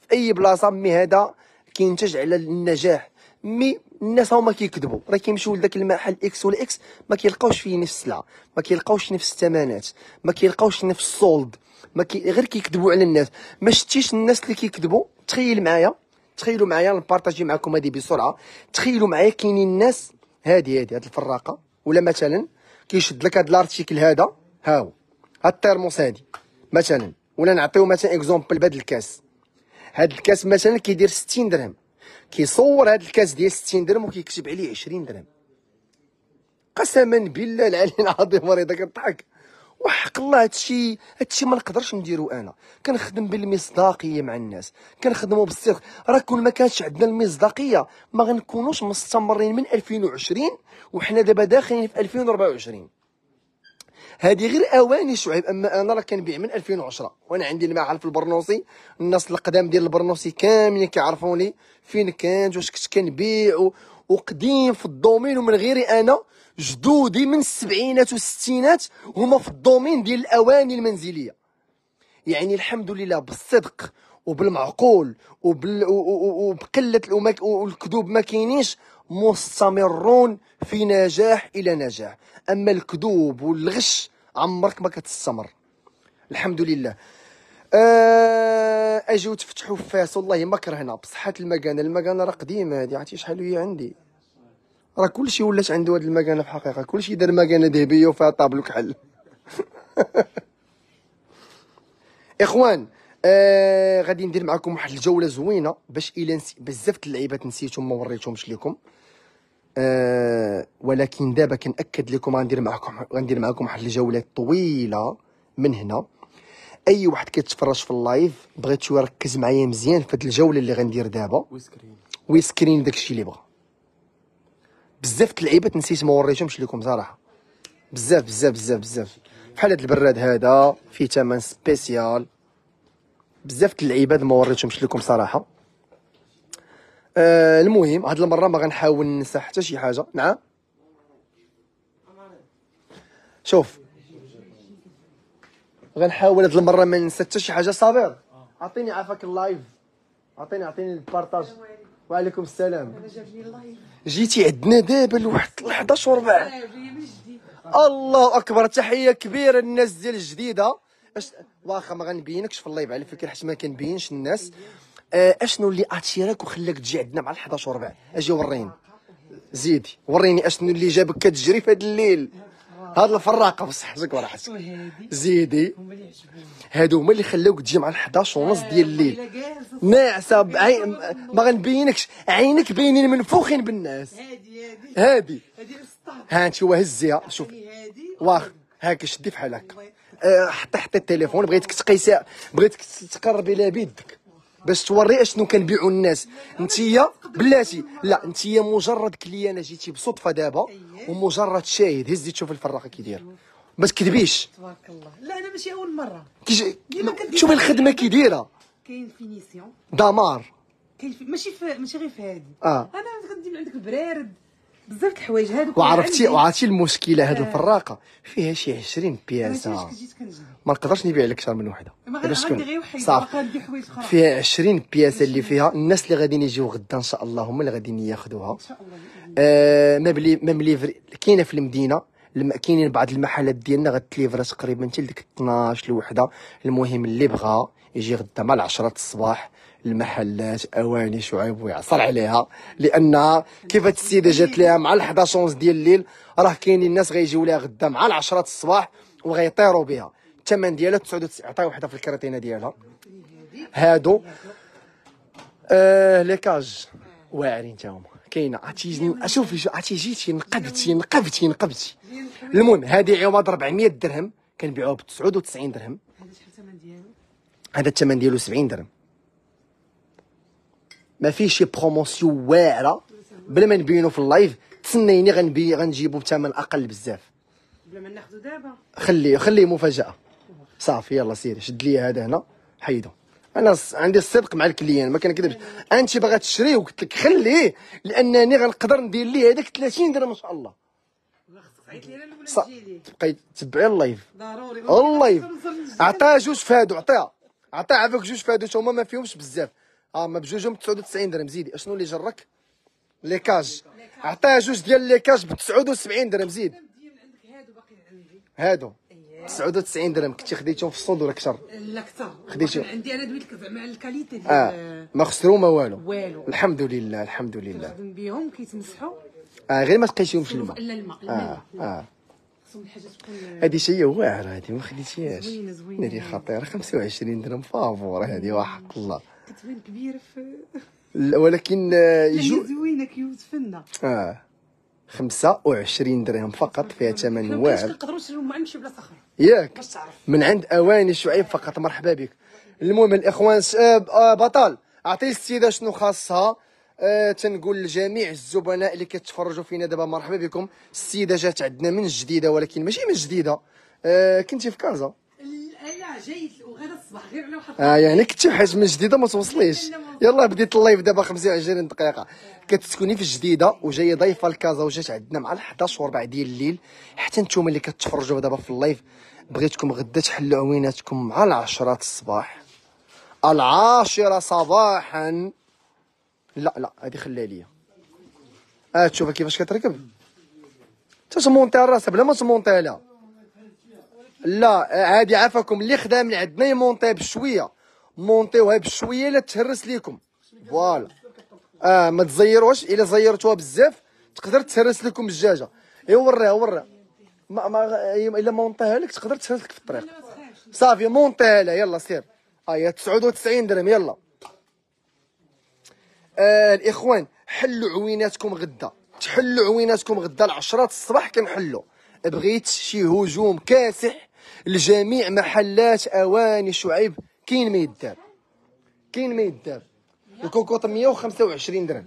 [SPEAKER 1] في اي بلاصه مي هذا كينتج على النجاح مي الناس هما كيكذبوا راه كيمشيو لذاك المحل اكس ولا اكس ما كيلقاوش فيه نفس السلعه ما كيلقاوش نفس الثمنات ما كيلقاوش نفس السولد ما كي غير كيكذبوا على الناس ما شتيش الناس اللي كيكذبوا تخيل معايا تخيلوا معايا نبارطاجي معكم هذه بسرعه تخيلوا معايا كاينين الناس هادي هادي هاد الفراقه ولا مثلا كيشد لك هاد الارتيكل هذا هاو هاد الترموس هادي مثلا ولا نعطيو مثلا اكزومبل بهاد الكاس هاد الكاس مثلا كيدير 60 درهم كيصور هذا الكاس ديال 60 درهم وكيكتب عليه 20 درهم قسما بالله العلي العظيم وريضه كنضحك وحق الله هادشي هادشي ما نقدرش نديرو انا كنخدم بالمصداقيه مع الناس كنخدمو بالصدق راه كون ما كانش عندنا المصداقيه ما غنكونوش مستمرين من 2020 وحنا دابا داخلين في 2024 هذه غير اواني شعيب اما انا راه كنبيع من 2010 وانا عندي المعهد في البرنوصي الناس القدام ديال البرنوصي كاملين كيعرفوني فين كنت واش كنت كنبيع وقديم في الدومين ومن غيري انا جدودي من السبعينات والستينات هما في الدومين ديال الاواني المنزليه يعني الحمد لله بالصدق وبالمعقول وبال... وبقله الأمك... والكذوب ما كاينينش مستمرون في نجاح الى نجاح اما الكذوب والغش عمرك ما كتستمر الحمد لله آه اجيو تفتحوا فاس والله ما كرهنا بصحه المكانه المكانه راه قديمه هذه عرفتي شحال هي عندي راه كلشي ولات عنده هذه المكانه في الحقيقه كلشي دار مكانه ذهبيه وفيها طابل كحل اخوان آه غادي ندير معكم واحد الجوله زوينه باش الا بزاف اللعيبات نسيتهم ما وريتهمش لكم آه ولكن دابا كنأكد لكم غندير معكم غندير معكم واحد الجوله طويله من هنا اي واحد كيتفرج في اللايف بغيت يركز معايا مزيان في هاد الجوله اللي غندير دابا ويسكرين ويسكرين داكشي اللي بغى بزاف د اللعيبات نسيت ما وريتهمش لكم صراحه بزاف بزاف بزاف بزاف بحال هاد البراد هذا فيه ثمن سبيسيال بزاف د اللعيبات ما وريتهمش لكم صراحه آه المهم هاد المره ما غنحاول ننسى حتى شي حاجه نعم شوف غنحاول هاد المره ما ننسى حتى شي حاجه صابر اعطيني عافاك اللايف اعطيني اعطيني البارطاج وعليكم السلام جيتي عندنا دابا لواحد 11 وربع الله اكبر تحيه كبيره للناس ديال الجديده واخا ما غنبينكش في اللايف على فكره حيت ما كنبينش الناس اشنو اللي اتيرك وخلاك تجي عندنا مع 11 وربع اجي وريني زيدي وريني اشنو اللي جابك كتجري في هذا الليل هاد الفراقه بصحتك وراحتك زيدي هادو هما اللي خلاوك تجي مع 11 ونص ديال الليل ناعسه ما غنبينكش عينك باينين منفوخين بالناس هادي هادي هادي ها انت هزيها شوف واخ هاك شدي بحال هكا آه، حطي حطي التليفون بغيتك تقيسي بغيتك تقربي لها بيدك باش توري اشنو كنبيعوا الناس انتيا بلاتي لا انتيا مجرد كليانه جيتي بصدفه دابا ومجرد شاهد هزي تشوف الفراقه كي داير ما تكذبيش تبارك الله لا انا ماشي اول مره شوفي الخدمه كي دايره كاين فينيسيون دمار كاين ماشي ماشي غير في هذه اه انا من عندك برارد بزاف د الحوايج هادوك وعرفتي وعرفتي المشكله هاد آه. الفراقه فيها شي 20 بياسه ما نقدرش نبيع لك اكثر من وحده باش غير وحده صافي فيها 20 بياسه اللي فيها الناس اللي غاديين يجيو غدا ان شاء الله هما اللي غاديين ياخذوها ان شاء الله آه ما مبلي كاينه في المدينه كاينين بعض المحلات ديالنا غتليفرا تقريبا حتى لديك 12 الوحده المهم اللي بغى يجي غدا مع 10 الصباح المحلات اواني شعيب ويعصر عليها لانها كيف السيده جات لها مع ال11 ديال الليل راه كاينين الناس غيجيو لها غدا مع ال10 الصباح وغيطيروا بها الثمن ديالها 99 عطاو وحده في الكراتينه ديالها هادو آه كاج واعرين تا هما كاينه عرفتي شوفي عرفتي جيتي نقبتي نقبتي نقبتي المهم هذه عوض 400 درهم كنبيعوها ب 99 درهم هذا الثمن ديالو هذا الثمن ديالو 70 درهم ما فيش شي بروموسيون واعره بلا ما نبينو في اللايف تسنيني غنبي غنجيبو بثمن اقل بزاف بلا ما ناخذو دابا خليه خليه مفاجاه صافي يلا سيري شد لي هذا هنا حيدو انا عندي الصدق مع الكليان ما كنكذبش انت باغا تشري وقلت لك خليه لانني غنقدر ندير ليه هذاك 30 درهم ان شاء الله تبقاي تبعي اللايف ضروري اللايف عطاها جوج فادو عطيها عطيها عافاك جوج فادو هما ما فيهمش بزاف اه ما بجوجهم 99 درهم زيدي اشنو اللي جرك لي كاج عطاه جوج ديال لي كاج ب 79 درهم زيد هادو 99 إيه. درهم كنتي خديتهم في الصند ولا كثر لا كثر خديتهم عندي انا دويت زعما الكاليتي ديال اه ما خسروا ما والو والو الحمد لله الحمد لله كنخدم بهم كيتمسحوا اه غير ما تقيتيهمش الماء لا آه، الماء اه اه هادي شي واعره هادي ما خديتيهاش زوينه زوينه هادي خطيره 25 درهم فافور هادي وحق الله كتبان كبيره في ولكن آه، يجو زوينه كيوت اه 25 درهم فقط فيها ثمن واعر نقدروا نشريو مع شي بلاصه اخرى ياك من عند اواني شعيب فقط مرحبا بك المهم الاخوان آه، آه، بطل اعطي السيده شنو خاصها أه تنقول لجميع الزبناء اللي كتفرجوا فينا دابا مرحبا بكم السيده جات عندنا من جديده ولكن ماشي من جديده أه كنتي في كازا الصباح غير على واحد اه يعني شي حاجه من جديده ما توصليش يلا بديت اللايف دابا 25 دقيقه كتسكني في الجديده وجايه ضيفه لكازا وجات عندنا مع 11 و4 ديال الليل حتى نتوما اللي كتفرجوا دابا في اللايف بغيتكم غدا تحلوا عويناتكم مع العشرة الصباح العاشرة صباحا لا لا هذه خليها ليا اه تشوفها كيفاش كتركب تتمونطي على راسها بلا ما تمونطي عليها لا عادي عافاكم اللي خدام من عندنا يمونطيها بشويه مونطيوها بشويه لا تهرس ليكم فوالا اه ما تزيروهاش الا زيرتوها بزاف تقدر تهرس لكم الدجاجه اي وريها وريها ما ما الا مونطيها لك تقدر تهرس لك في الطريق صافي مونطيها لها يلا سير اه 99 درهم يلا آه الاخوان حلوا عويناتكم غدا تحلوا عويناتكم غدا العشرات الصباح كنحلوا بغيت شي هجوم كاسح لجميع محلات اواني شعيب كاين ما يدار كاين ما يدار الكوكوط 125 درهم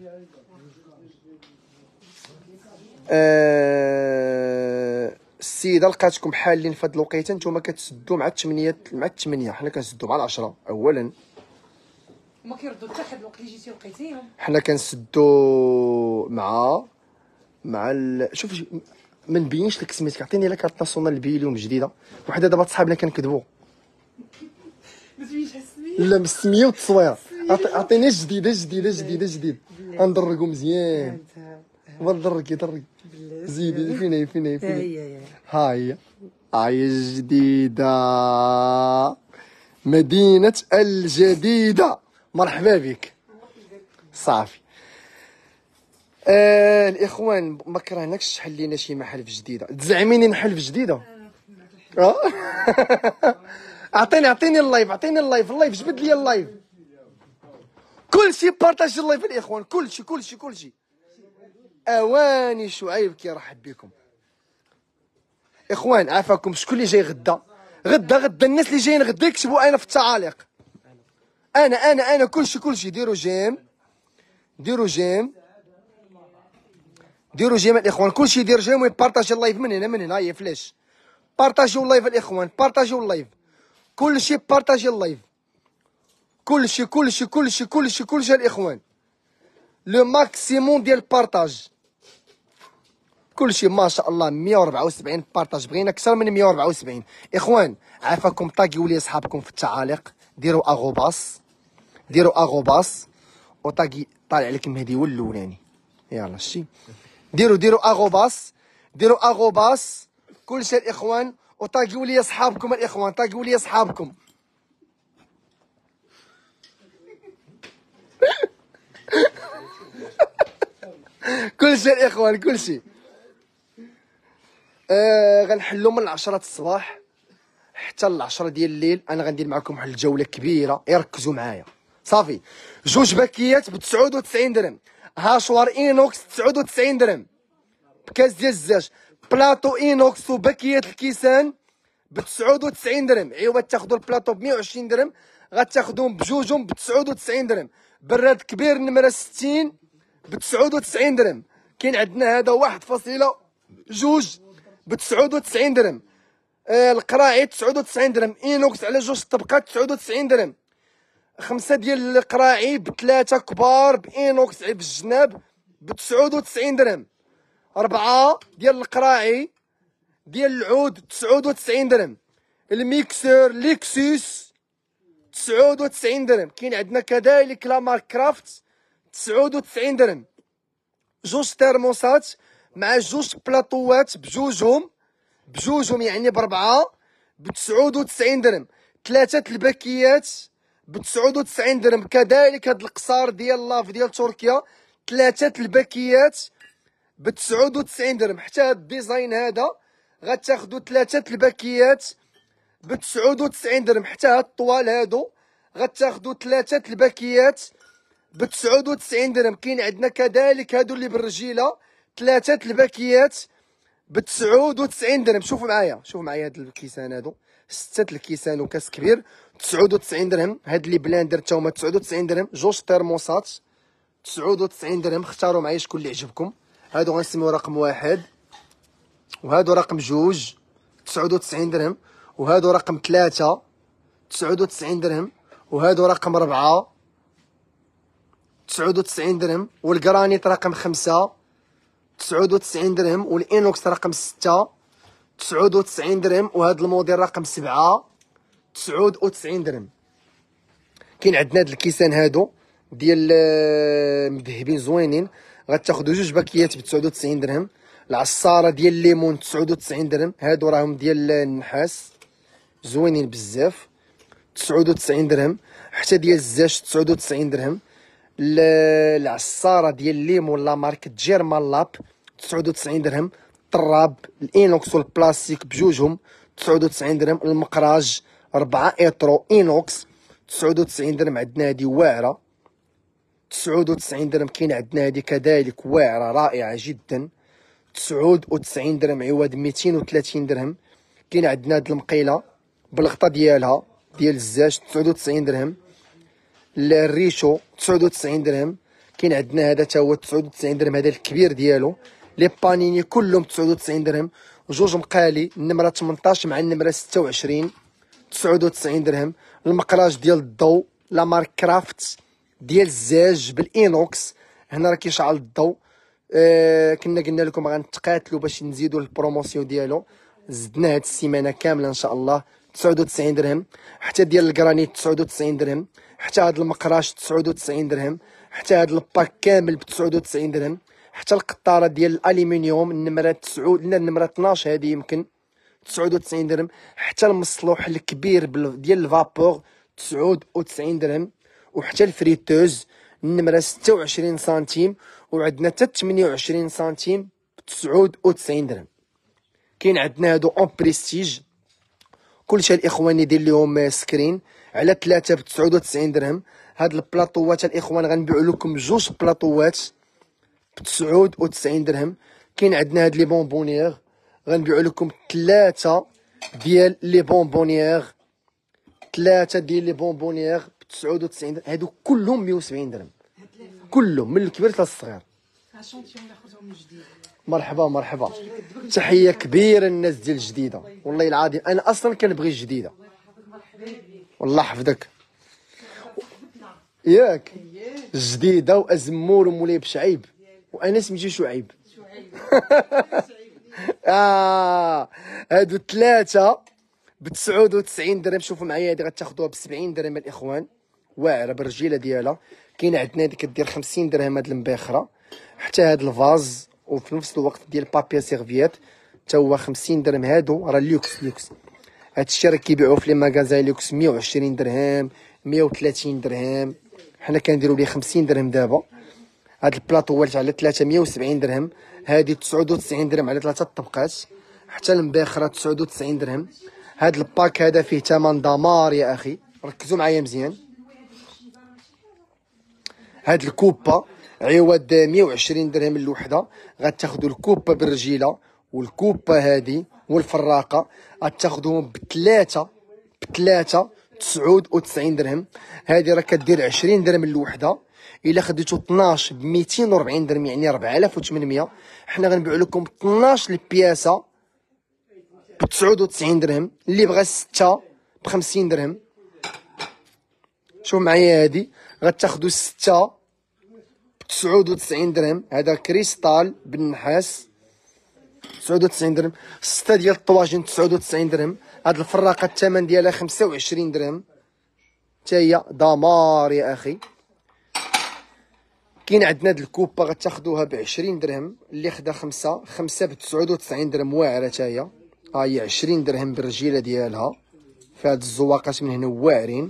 [SPEAKER 1] آه السيده لقاتكم حالين في هاد الوقيته نتوما كتسدوا مع 8 مع 8 حنا كنسدوا مع 10 اولا ما كيردوا حتى واحد الوقت اللي جيتي لقيتيهم حنا كنسدوا مع مع ال... شوف ما نبينش لك سميتك عطيني لا كارت ناسيونال اليوم جديده وحده دابا صحابنا كنكذبوا لا من السميه والتصويره عطيني جديده جديده جديده جديد غندرقو مزيان ودركي دركي زيدي فين هي فين هي فين هي ها هي هاي الجديده مدينه الجديده مرحبا بك صافي آه، الاخوان ما كرهناكش تحل لينا شي محل في جديده تزعميني نحل في جديده اه, آه. اعطيني اعطيني اللايف اعطيني اللايف اللايف جبد لي اللايف كلشي بارطاج اللايف الاخوان كلشي كلشي كلشي اواني شعيب كيرحب بكم اخوان عافاكم شكون اللي جاي غدا غدا غدا الناس اللي جايين غدا يكتبوا انا في التعاليق انا انا انا كلشي كلشي ديروا جيم ديروا جيم ديروا جيم الاخوان كلشي يدير جيم ويبارطاجي اللايف من هنا من هنا هي فلاش بارطاجيو اللايف الاخوان بارطاجيو اللايف كلشي بارطاجي اللايف كلشي كلشي كلشي كلشي كلشي الاخوان لو ماكسيموم ديال البارطاج كلشي ما شاء الله 174 بارطاج بغينا اكثر من 174 اخوان عافاكم طاقيو لي صحابكم في التعاليق ديروا اغوباس ديروا اغوباس وطاقي طالع لك مهدي هو الاولاني يلا شي ديروا ديروا اغوباس ديروا اغوباس كل شيء الاخوان وطاقوا لي اصحابكم الاخوان طاقوا لي اصحابكم كل شيء الاخوان كل شيء آه غنحلوا من 10 الصباح حتى ل 10 ديال الليل انا غندير معكم واحد الجوله كبيره يركزوا معايا صافي جوج باكيات ب 99 درهم هاشوار اينوكس 99 درهم بكاس ديال الزاج بلاطو اينوكس وبكيات الكيسان ب 99 درهم عيوبات أيوة، تاخذوا البلاطو ب 120 درهم غتاخذوهم بجوجهم ب 99 درهم براد كبير نمره 60 ب 99 درهم كاين عندنا هذا واحد جوج ب 99 درهم آه القراعي 99 درهم اينوكس على جوج طبقات 99 درهم خمسه ديال القراعي بثلاثه كبار بانوكس عيب الجناب ب 99 درهم اربعه ديال القراعي ديال العود 99 درهم الميكسور ليكسوس 99 درهم كاين عندنا كذلك لا مارك كرافت 99 درهم جوج ترموسات مع جوج بلاطوات بجوجهم بجوجهم يعني بربعه ب 99 درهم ثلاثه الباكيات ب 99 درهم كذلك هذا القصار ديال لاف ديال تركيا ثلاثه الباكيات ب 99 درهم حتى هذا الديزاين هذا غتاخذوا ثلاثه الباكيات ب 99 درهم حتى هاد الطوال هادو غتاخذوا ثلاثه الباكيات ب 99 درهم كاين عندنا كذلك هادو اللي بالرجيله ثلاثه الباكيات ب 99 درهم شوفوا معايا شوفوا معايا هاد الكيسان هادو سته الكيسان وكاس كبير 99 درهم هاد لي بلان درت هما 99 درهم جوج تسعود 99 درهم اختاروا معايا شكون اللي عجبكم هادو غنسميو رقم واحد وهادو رقم جوج 99 درهم وهادو رقم ثلاثة 99 درهم وهادو رقم ربعة 99 درهم والجرانيت رقم خمسة 99 درهم والإنوكس رقم ستة 99 درهم وهاد الموديل رقم سبعة تسعود أو تسعين درهم كاين عندنا هاد الكيسان هادو ديال آه، مذهبين زوينين غتاخدو جوج باكيات ب 99 درهم العصاره ديال الليمون 99 درهم هادو راهم ديال آه، النحاس زوينين بزاف 99 درهم حتى ديال الزاج 99 درهم آه، العصاره ديال الليمون لا مارك جيرمان لاب 99 درهم الطراب الانوكس والبلاستيك بجوجهم 99 درهم المقراج 4 اترو اينوكس 99 درهم عندنا هذه واعره 99 درهم كاين عندنا هذه كذلك واعره رائعه جدا 99 درهم عوض 230 درهم كاين عندنا هاد المقيله بالغطا ديالها ديال الزاج 99 درهم الريشو 99 درهم كاين عندنا هذا تا هو 99 درهم هذا الكبير ديالو لي بانيني كلهم 99 درهم جوج مقالي النمره 18 مع النمره 26 99 درهم المقراج ديال الضو لا مارك كرافت ديال الزاج بالإينوكس هنا راه كيشعل الضو آه كنا قلنا لكم غنتقاتلوا باش نزيدوا البروموسيون ديالو زدنا هاد السيمانه كامله ان شاء الله 99 درهم حتى ديال الجرانيت 99 درهم حتى هاد المقراش 99 درهم حتى هاد الباك كامل ب 99 درهم حتى القطاره ديال الالومنيوم النمره 9 لا النمره 12 هذه يمكن 99 درهم حتى المصلوح الكبير ديال الفابور 99 درهم وحتى الفريتوز النمرة 26 سنتيم وعندنا حتى 28 سنتيم 99 درهم كاين عندنا هادو اون بريستيج كلشي الاخوان يدير لهم سكرين على ثلاثة ب 99 درهم هاد البلاطوات الاخوان غنبيعو لكم جوج بلاطوات ب 99 درهم كاين عندنا هاد لي بونبونيغ غنبيعوا لكم ثلاثه ديال لي بونبونيير ثلاثه ديال لي بونبونيير ب 99 درهم هادو كلهم 170 درهم كلهم من الكبير حتى الصغير مرحبا مرحبا تحيه كبيره للناس ديال الجديده والله العظيم انا اصلا كنبغي الجديده والله يحفظك ياك جديده وازمور ومولاي بشعيب وانا سميتي شعيب اه هادو ثلاثه ب 99 درهم شوفوا معايا هذه غتاخذوها ب 70 درهم الاخوان واعره بالرجيله ديالها كاين عندنا هادي كدير 50 درهم هاد المباخره حتى هاد الفاز وفي نفس الوقت ديال بابيا سيرفيات حتى هو 50 درهم هادو راه لوكس لوكس هادشي راه كيبيعوه في لي ماغازان لوكس 120 درهم 130 درهم حنا كنديروا ليه 50 درهم دابا هاد البلاطو والت على 370 درهم هادي 99 درهم على ثلاثه الطبقات حتى المباخره 99 درهم هاد الباك هذا فيه ثمن دمار يا اخي ركزوا معايا مزيان هاد الكوبا عوض 120 درهم الوحده غتاخذوا الكوبا بالرجيله والكوبا هادي والفراقه غتاخذوهم بثلاثه بثلاثه 99 درهم هادي راه كدير 20 درهم الوحده الا خديتو 12 ب 240 درهم يعني 4800 حنا غنبيعو لكم 12 البياسه ب 99 درهم اللي بغى 6 ب 50 درهم شوف معايا هادي غتاخدو 6 ب 99 درهم هذا كريستال بالنحاس 99 درهم 6 ديال الطواجن 99 درهم هاد الفراقه الثمن ديالها 25 درهم حتى هي دمار يا اخي كاين عندنا هاد الكوبا غتاخدوها ب 20 درهم اللي خدا خمسة خمسة ب 99 درهم واعره حتى هي ها هي 20 درهم بالرجيله ديالها فهاد الزواقات من هنا واعرين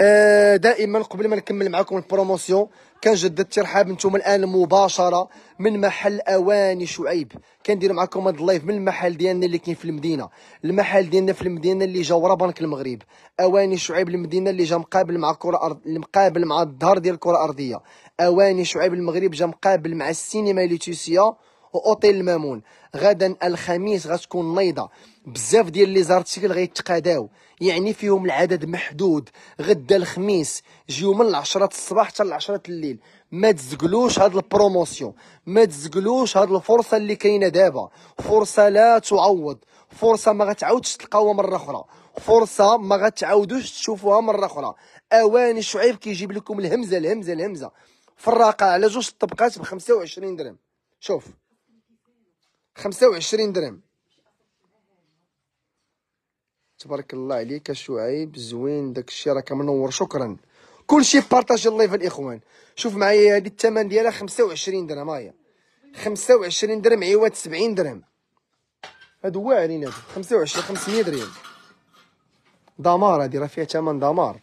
[SPEAKER 1] آه دائما قبل ما نكمل معكم البروموسيون كنجدد الترحاب نتوما الان مباشره من محل اواني شعيب كندير معكم هذا اللايف من المحل ديالنا اللي كاين في المدينه المحل ديالنا في المدينه اللي جا ورا بنك المغرب اواني شعيب المدينه اللي جا مقابل مع كره ارض مقابل مع الظهر ديال الكره الارضيه اواني شعيب المغرب جا مقابل مع السينما ليتوسيا واوتيل المامون غدا الخميس غتكون نايضه بزاف ديال لي زارتيكل غيتقاداو يعني فيهم العدد محدود غدا الخميس جيو من 10 الصباح حتى العشرة 10 الليل ما تزقلوش هاد البروموسيون ما تزقلوش هاد الفرصه اللي كاينه دابا فرصه لا تعوض فرصه ما غتعاودش تلقاوها مره اخرى فرصه ما غتعاودوش تشوفوها مره اخرى اواني شعيب كيجيب لكم الهمزه الهمزه الهمزه فراقه على جوج الطبقات ب 25 درهم شوف 25 درهم تبارك الله عليك شعيب زوين داك الشيء راك منور شكرا كلشي بارطاجي اللايف الاخوان شوف معايا هذه الثمن ديالها 25 درهم هايا 25 درهم عواد 70 درهم هادو واعرين هادو 25 500 درهم دمار هادي راه فيها ثمن دمار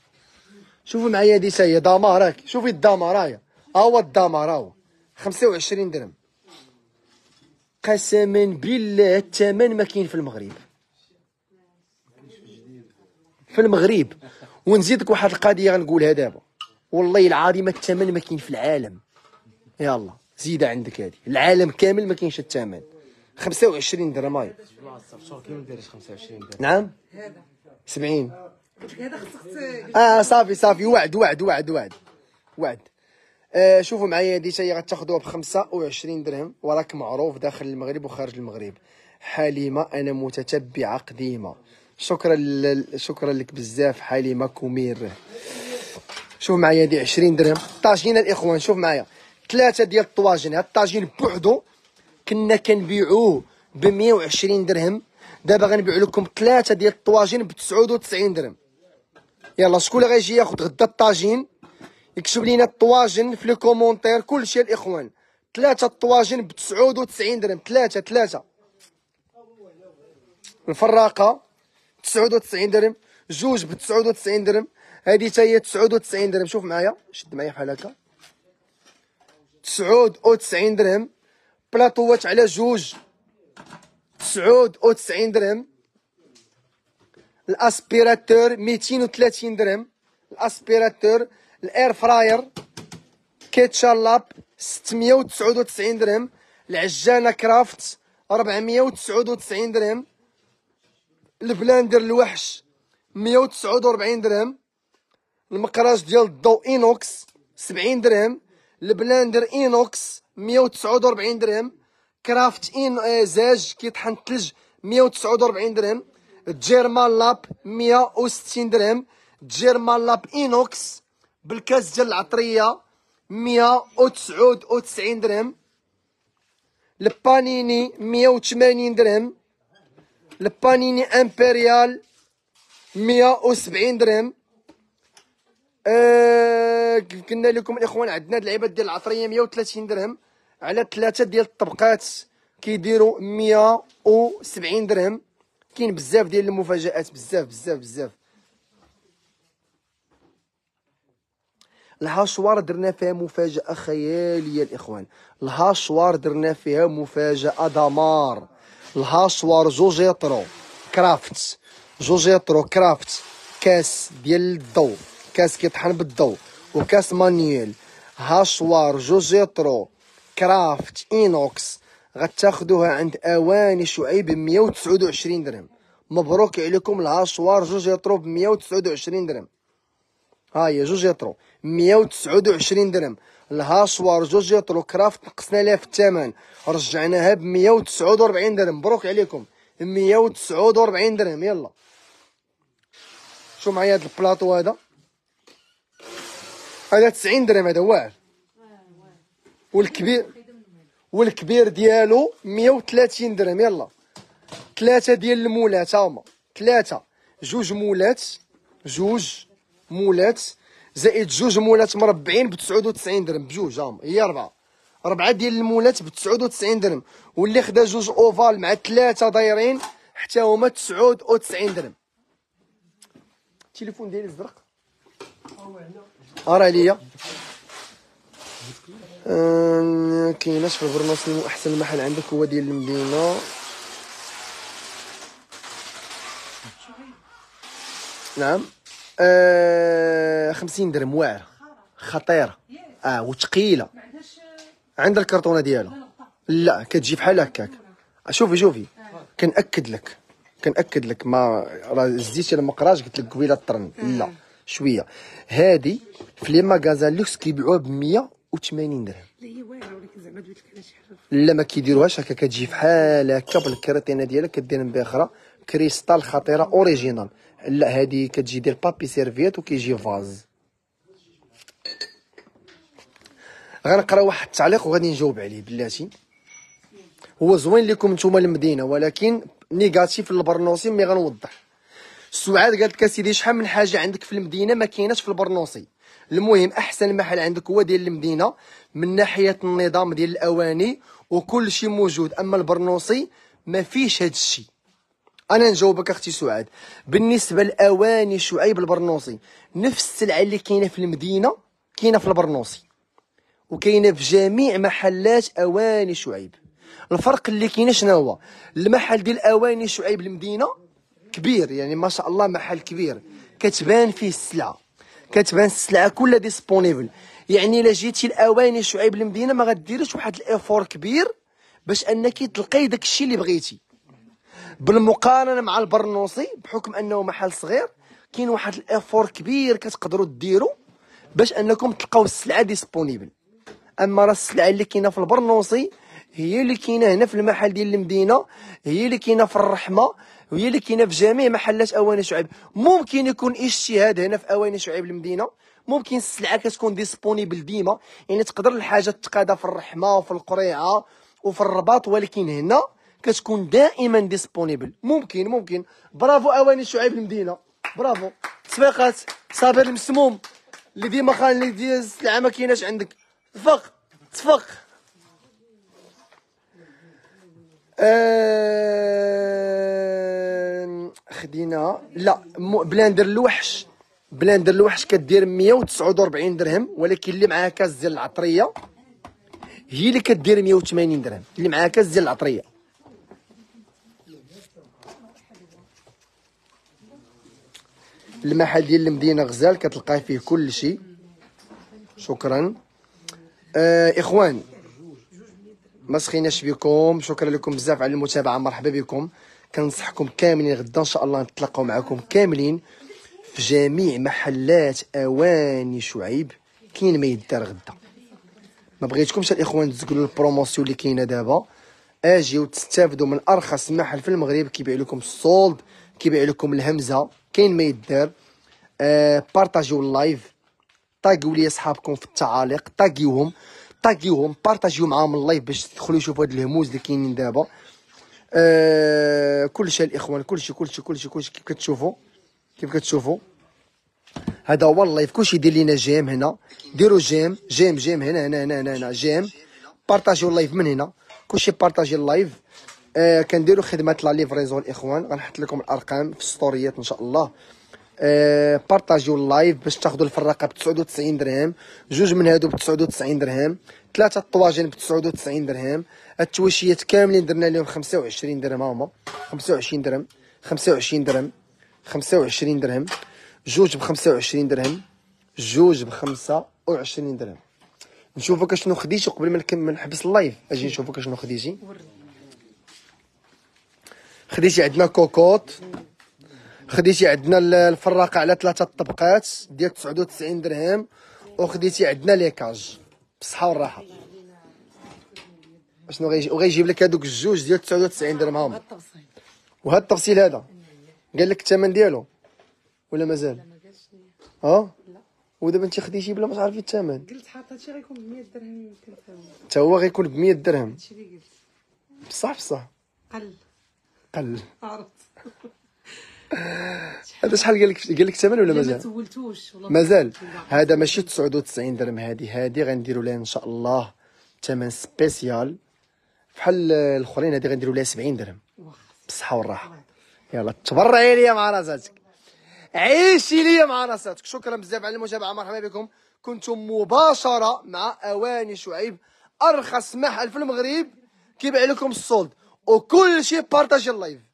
[SPEAKER 1] شوفوا معايا هادي تاهي دمار هاك شوفي الدمار هايا ها هو الدمار ها هو 25 درهم قسما بالله الثمن ما كاين في المغرب في المغرب ونزيدك واحد القضيه غنقولها دابا والله العظيم الثمن ما كاين في العالم يلا زيد عندك هذه العالم كامل ما كاينش الثمن 25 درهم هاي نعم 70 اه صافي صافي وعد وعد وعد وعد وعد آه شوفوا معايا هذه هي غتاخذوها ب 25 درهم وراك معروف داخل المغرب وخارج المغرب حليمه انا متتبعه قديمه شكرا شكرا لك بزاف حليمه كومير شوف معايا هذه 20 درهم الطاجين الاخوان شوف معايا ثلاثه ديال الطواجن هاد الطاجين بوحدو كنا كنبيعوه ب 120 درهم دابا غنبيع لكم ثلاثه ديال الطواجن ب 99 درهم يلا شكون اللي غيجي ياخذ غدا الطاجين يكتب لينا الطواجن في لي كومونتير كلشي الاخوان ثلاثه الطواجن ب 99 درهم ثلاثه ثلاثه الفراقه 99 درهم جوج ب 99 درهم هذه حتى هي 99 درهم شوف معايا شد معايا بحال هكا 99 درهم بلاطوات على جوج 99 درهم الاسبيراتور 230 درهم الاسبيراتور الاير فراير كيتشر لاب 699 درهم العجانه كرافت 499 درهم الفلان ديال الوحش 149 درهم المقراج ديال الضو اينوكس 70 درهم البلاندر اينوكس 149 درهم كرافت اين آه، زاج كيطحن الثلج 149 درهم جيرمان لاب 160 درهم جيرمان لاب اينوكس بالكاس ديال العطريه 199 درهم البانيني 180 درهم البانيني امبريال 170 درهم آه كيف قلنا لكم الاخوان عندنا اللعيبات ديال العطريه 130 درهم على ثلاثه ديال الطبقات كيديروا 170 درهم كاين بزاف ديال المفاجات بزاف بزاف بزاف الهاشوار درنا فيها مفاجاه خياليه الاخوان الهاشوار درنا فيها مفاجاه دمار الهاشوار جوج يطرو كرافتس جوج يطرو كرافت كاس ديال الضو كاس كيطحن بالضو وكاس مانيول هاشوار جوج يطرو كرافت اينوكس غتاخدوها عند اواني شعيب ب 129 درهم مبروك عليكم الهاشوار جوج يطرو ب 129 درهم ها هي جوج يطرو 129 درهم الهاشوار جوج جوجيت كرافت نقصنا لها في الثمن رجعناها ب 149 درهم مبروك عليكم 149 درهم يلا شوف معايا هذا البلاطو هذا هذا 90 درهم هذا واعر والكبير والكبير ديالو 130 درهم يلا ثلاثه ديال المولات هما ثلاثه جوج مولات جوج مولات زائد جوج مولات مربعين ب 99 درهم بجوج هاهم هي ربعه ربعه ديال المولات ب 99 درهم واللي خدا جوج اوفال مع ثلاثه دايرين حتى هما 99 درهم التليفون ديالي الزرق راه ليا كايناش في البرناص احسن محل عندك هو ديال المدينه نعم آه 50 درهم واعره خطيره اه وثقيله عند الكرتونه ديالو لا كتجي بحال هكاك شوفي شوفي كنأكد لك كنأكد لك ما راه الزيت لما قراش قلت لك قبيله الطرن لا شويه هذه في لي ماغازان لوكس كيبيعوها ب 180 درهم لا ما كيديروهاش هكا كتجي بحال هكا بالكريطينه ديالها كدير بها اخرى كريستال خطيره اوريجينال لا هذه كتجي ديال بابي سيرفيت وكيجي فاز غنقرا واحد التعليق وغادي نجاوب عليه بلاتي هو زوين لكم نتوما المدينه ولكن نيجاتيف للبرنوسي مي غنوضح سعاد قالت لك اسيدي شحال من حاجه عندك في المدينه ما كايناش في البرنوسي المهم احسن محل عندك هو ديال المدينه من ناحيه النظام ديال الاواني وكل شيء موجود اما البرنوسي ما فيش هذا الشيء انا نجاوبك اختي سعاد بالنسبه لاواني شعيب البرنوصي نفس السلعه اللي كاينه في المدينه كاينه في البرنوصي وكاينه في جميع محلات اواني شعيب الفرق اللي كاين شنو هو المحل ديال اواني شعيب المدينه كبير يعني ما شاء الله محل كبير كتبان فيه السلعه كتبان السلعه كلها ديسبونيبل يعني الا جيتي لاواني شعيب المدينه ما غديرش واحد الايفور كبير باش انك تلقاي داك اللي بغيتي بالمقارنه مع البرنوصي بحكم انه محل صغير كاين واحد الافور كبير كتقدروا ديروا باش انكم تلقاو السلعه ديسبونيبل اما راه السلعه اللي كاينه في البرنوصي هي اللي كاينه هنا في المحل ديال المدينه هي اللي كاينه في الرحمه وهي اللي كاينه في جميع محلات اواني شعيب ممكن يكون اجتهاد هنا في اواني شعيب المدينه ممكن السلعه كتكون ديسبونيبل ديما يعني تقدر الحاجه تتقاضى في الرحمه وفي القريعه وفي الرباط ولكن هنا كتكون دائما ديسبونيبل ممكن ممكن برافو اواني شعيب المدينه برافو تصفيقات صابر المسموم اللي ديما خان اللي دي السلعه ما كايناش عندك تفق تفق آه... خدينا لا بلاندر الوحش بلاندر الوحش كدير 149 درهم ولكن اللي معاه كاس ديال العطريه هي اللي كدير 180 درهم اللي معاه كاس ديال العطريه المحل ديال المدينه غزال كتلقى فيه كل شيء شكرا آه اخوان ما سخيناش بكم شكرا لكم بزاف على المتابعه مرحبا بكم كنصحكم كاملين غدا ان شاء الله نتلاقاو معكم كاملين في جميع محلات اواني شعيب كاين ما يدار غدا ما بغيتكمش الاخوان تزقلوا البروموسيون اللي كاينه دابا اجيو تستافدوا من ارخص محل في المغرب كيبيع لكم الصولد كيبيع لكم الهمزه كاين ما يدار آه بارطاجيو اللايف طاقيو لي صحابكم في التعاليق طاقيوهم طاقيوهم بارطاجيو معاهم اللايف باش تدخلوا يشوفوا هاد الهموز اللي كاينين دابا آه شيء الاخوان كل كل شيء شيء كل شيء كل شيء كيف كتشوفوا كيف كتشوفوا هذا هو اللايف كلشي يدير لينا جيم هنا ديروا جيم جيم جيم هنا هنا هنا هنا, هنا. جيم بارطاجيو اللايف من هنا كلشي بارطاجي اللايف آه، كنديروا خدمه لا ليفريزون الاخوان غنحط لكم الارقام في السطوريات ان شاء الله آه بارطاجيو اللايف باش تاخذوا الفراقه ب 99 درهم جوج من هادو ب 99 درهم ثلاثه الطواجن ب 99 درهم التويشيات كاملين درنا لهم 25 درهم هما 25 درهم 25 درهم 25 درهم جوج ب 25 درهم جوج ب 25 درهم نشوفك اشنو خديتي قبل ما نكمل نحبس اللايف اجي نشوفك اشنو خديتي خديتي عندنا كوكوط خديتي عندنا الفراقه على ثلاثه طبقات ديال 99 درهم وخديتي عندنا ليكاج بالصحه والراحه شنو غيجي وغيجيب لك هذوك الجوج ديال 99 درهم هما وهاد التفصيل هذا قال لك الثمن ديالو ولا مازال اه ودابا انت خديتي بلا ما تعرفي الثمن قلت حاط هادشي غيكون ب 100 درهم يمكن حتى هو غيكون ب 100 درهم بصح بصح قل قل عرفت هذا شحال قال لك قال لك الثمن ولا مازال؟ ما تولتوش والله مازال هذا ماشي 99 درهم هذه هذه غنديروا لها ان شاء الله ثمن سبيسيال بحال الاخرين هذه غنديروا لها 70 درهم بالصحه والراحه يلا تبرعي لي مع راساتك عيشي لي مع راساتك شكرا بزاف على المتابعه مرحبا بكم كنتم مباشره مع اواني شعيب ارخص محل في المغرب كيبيع لكم السولد وكل شيء بارتاج اللايف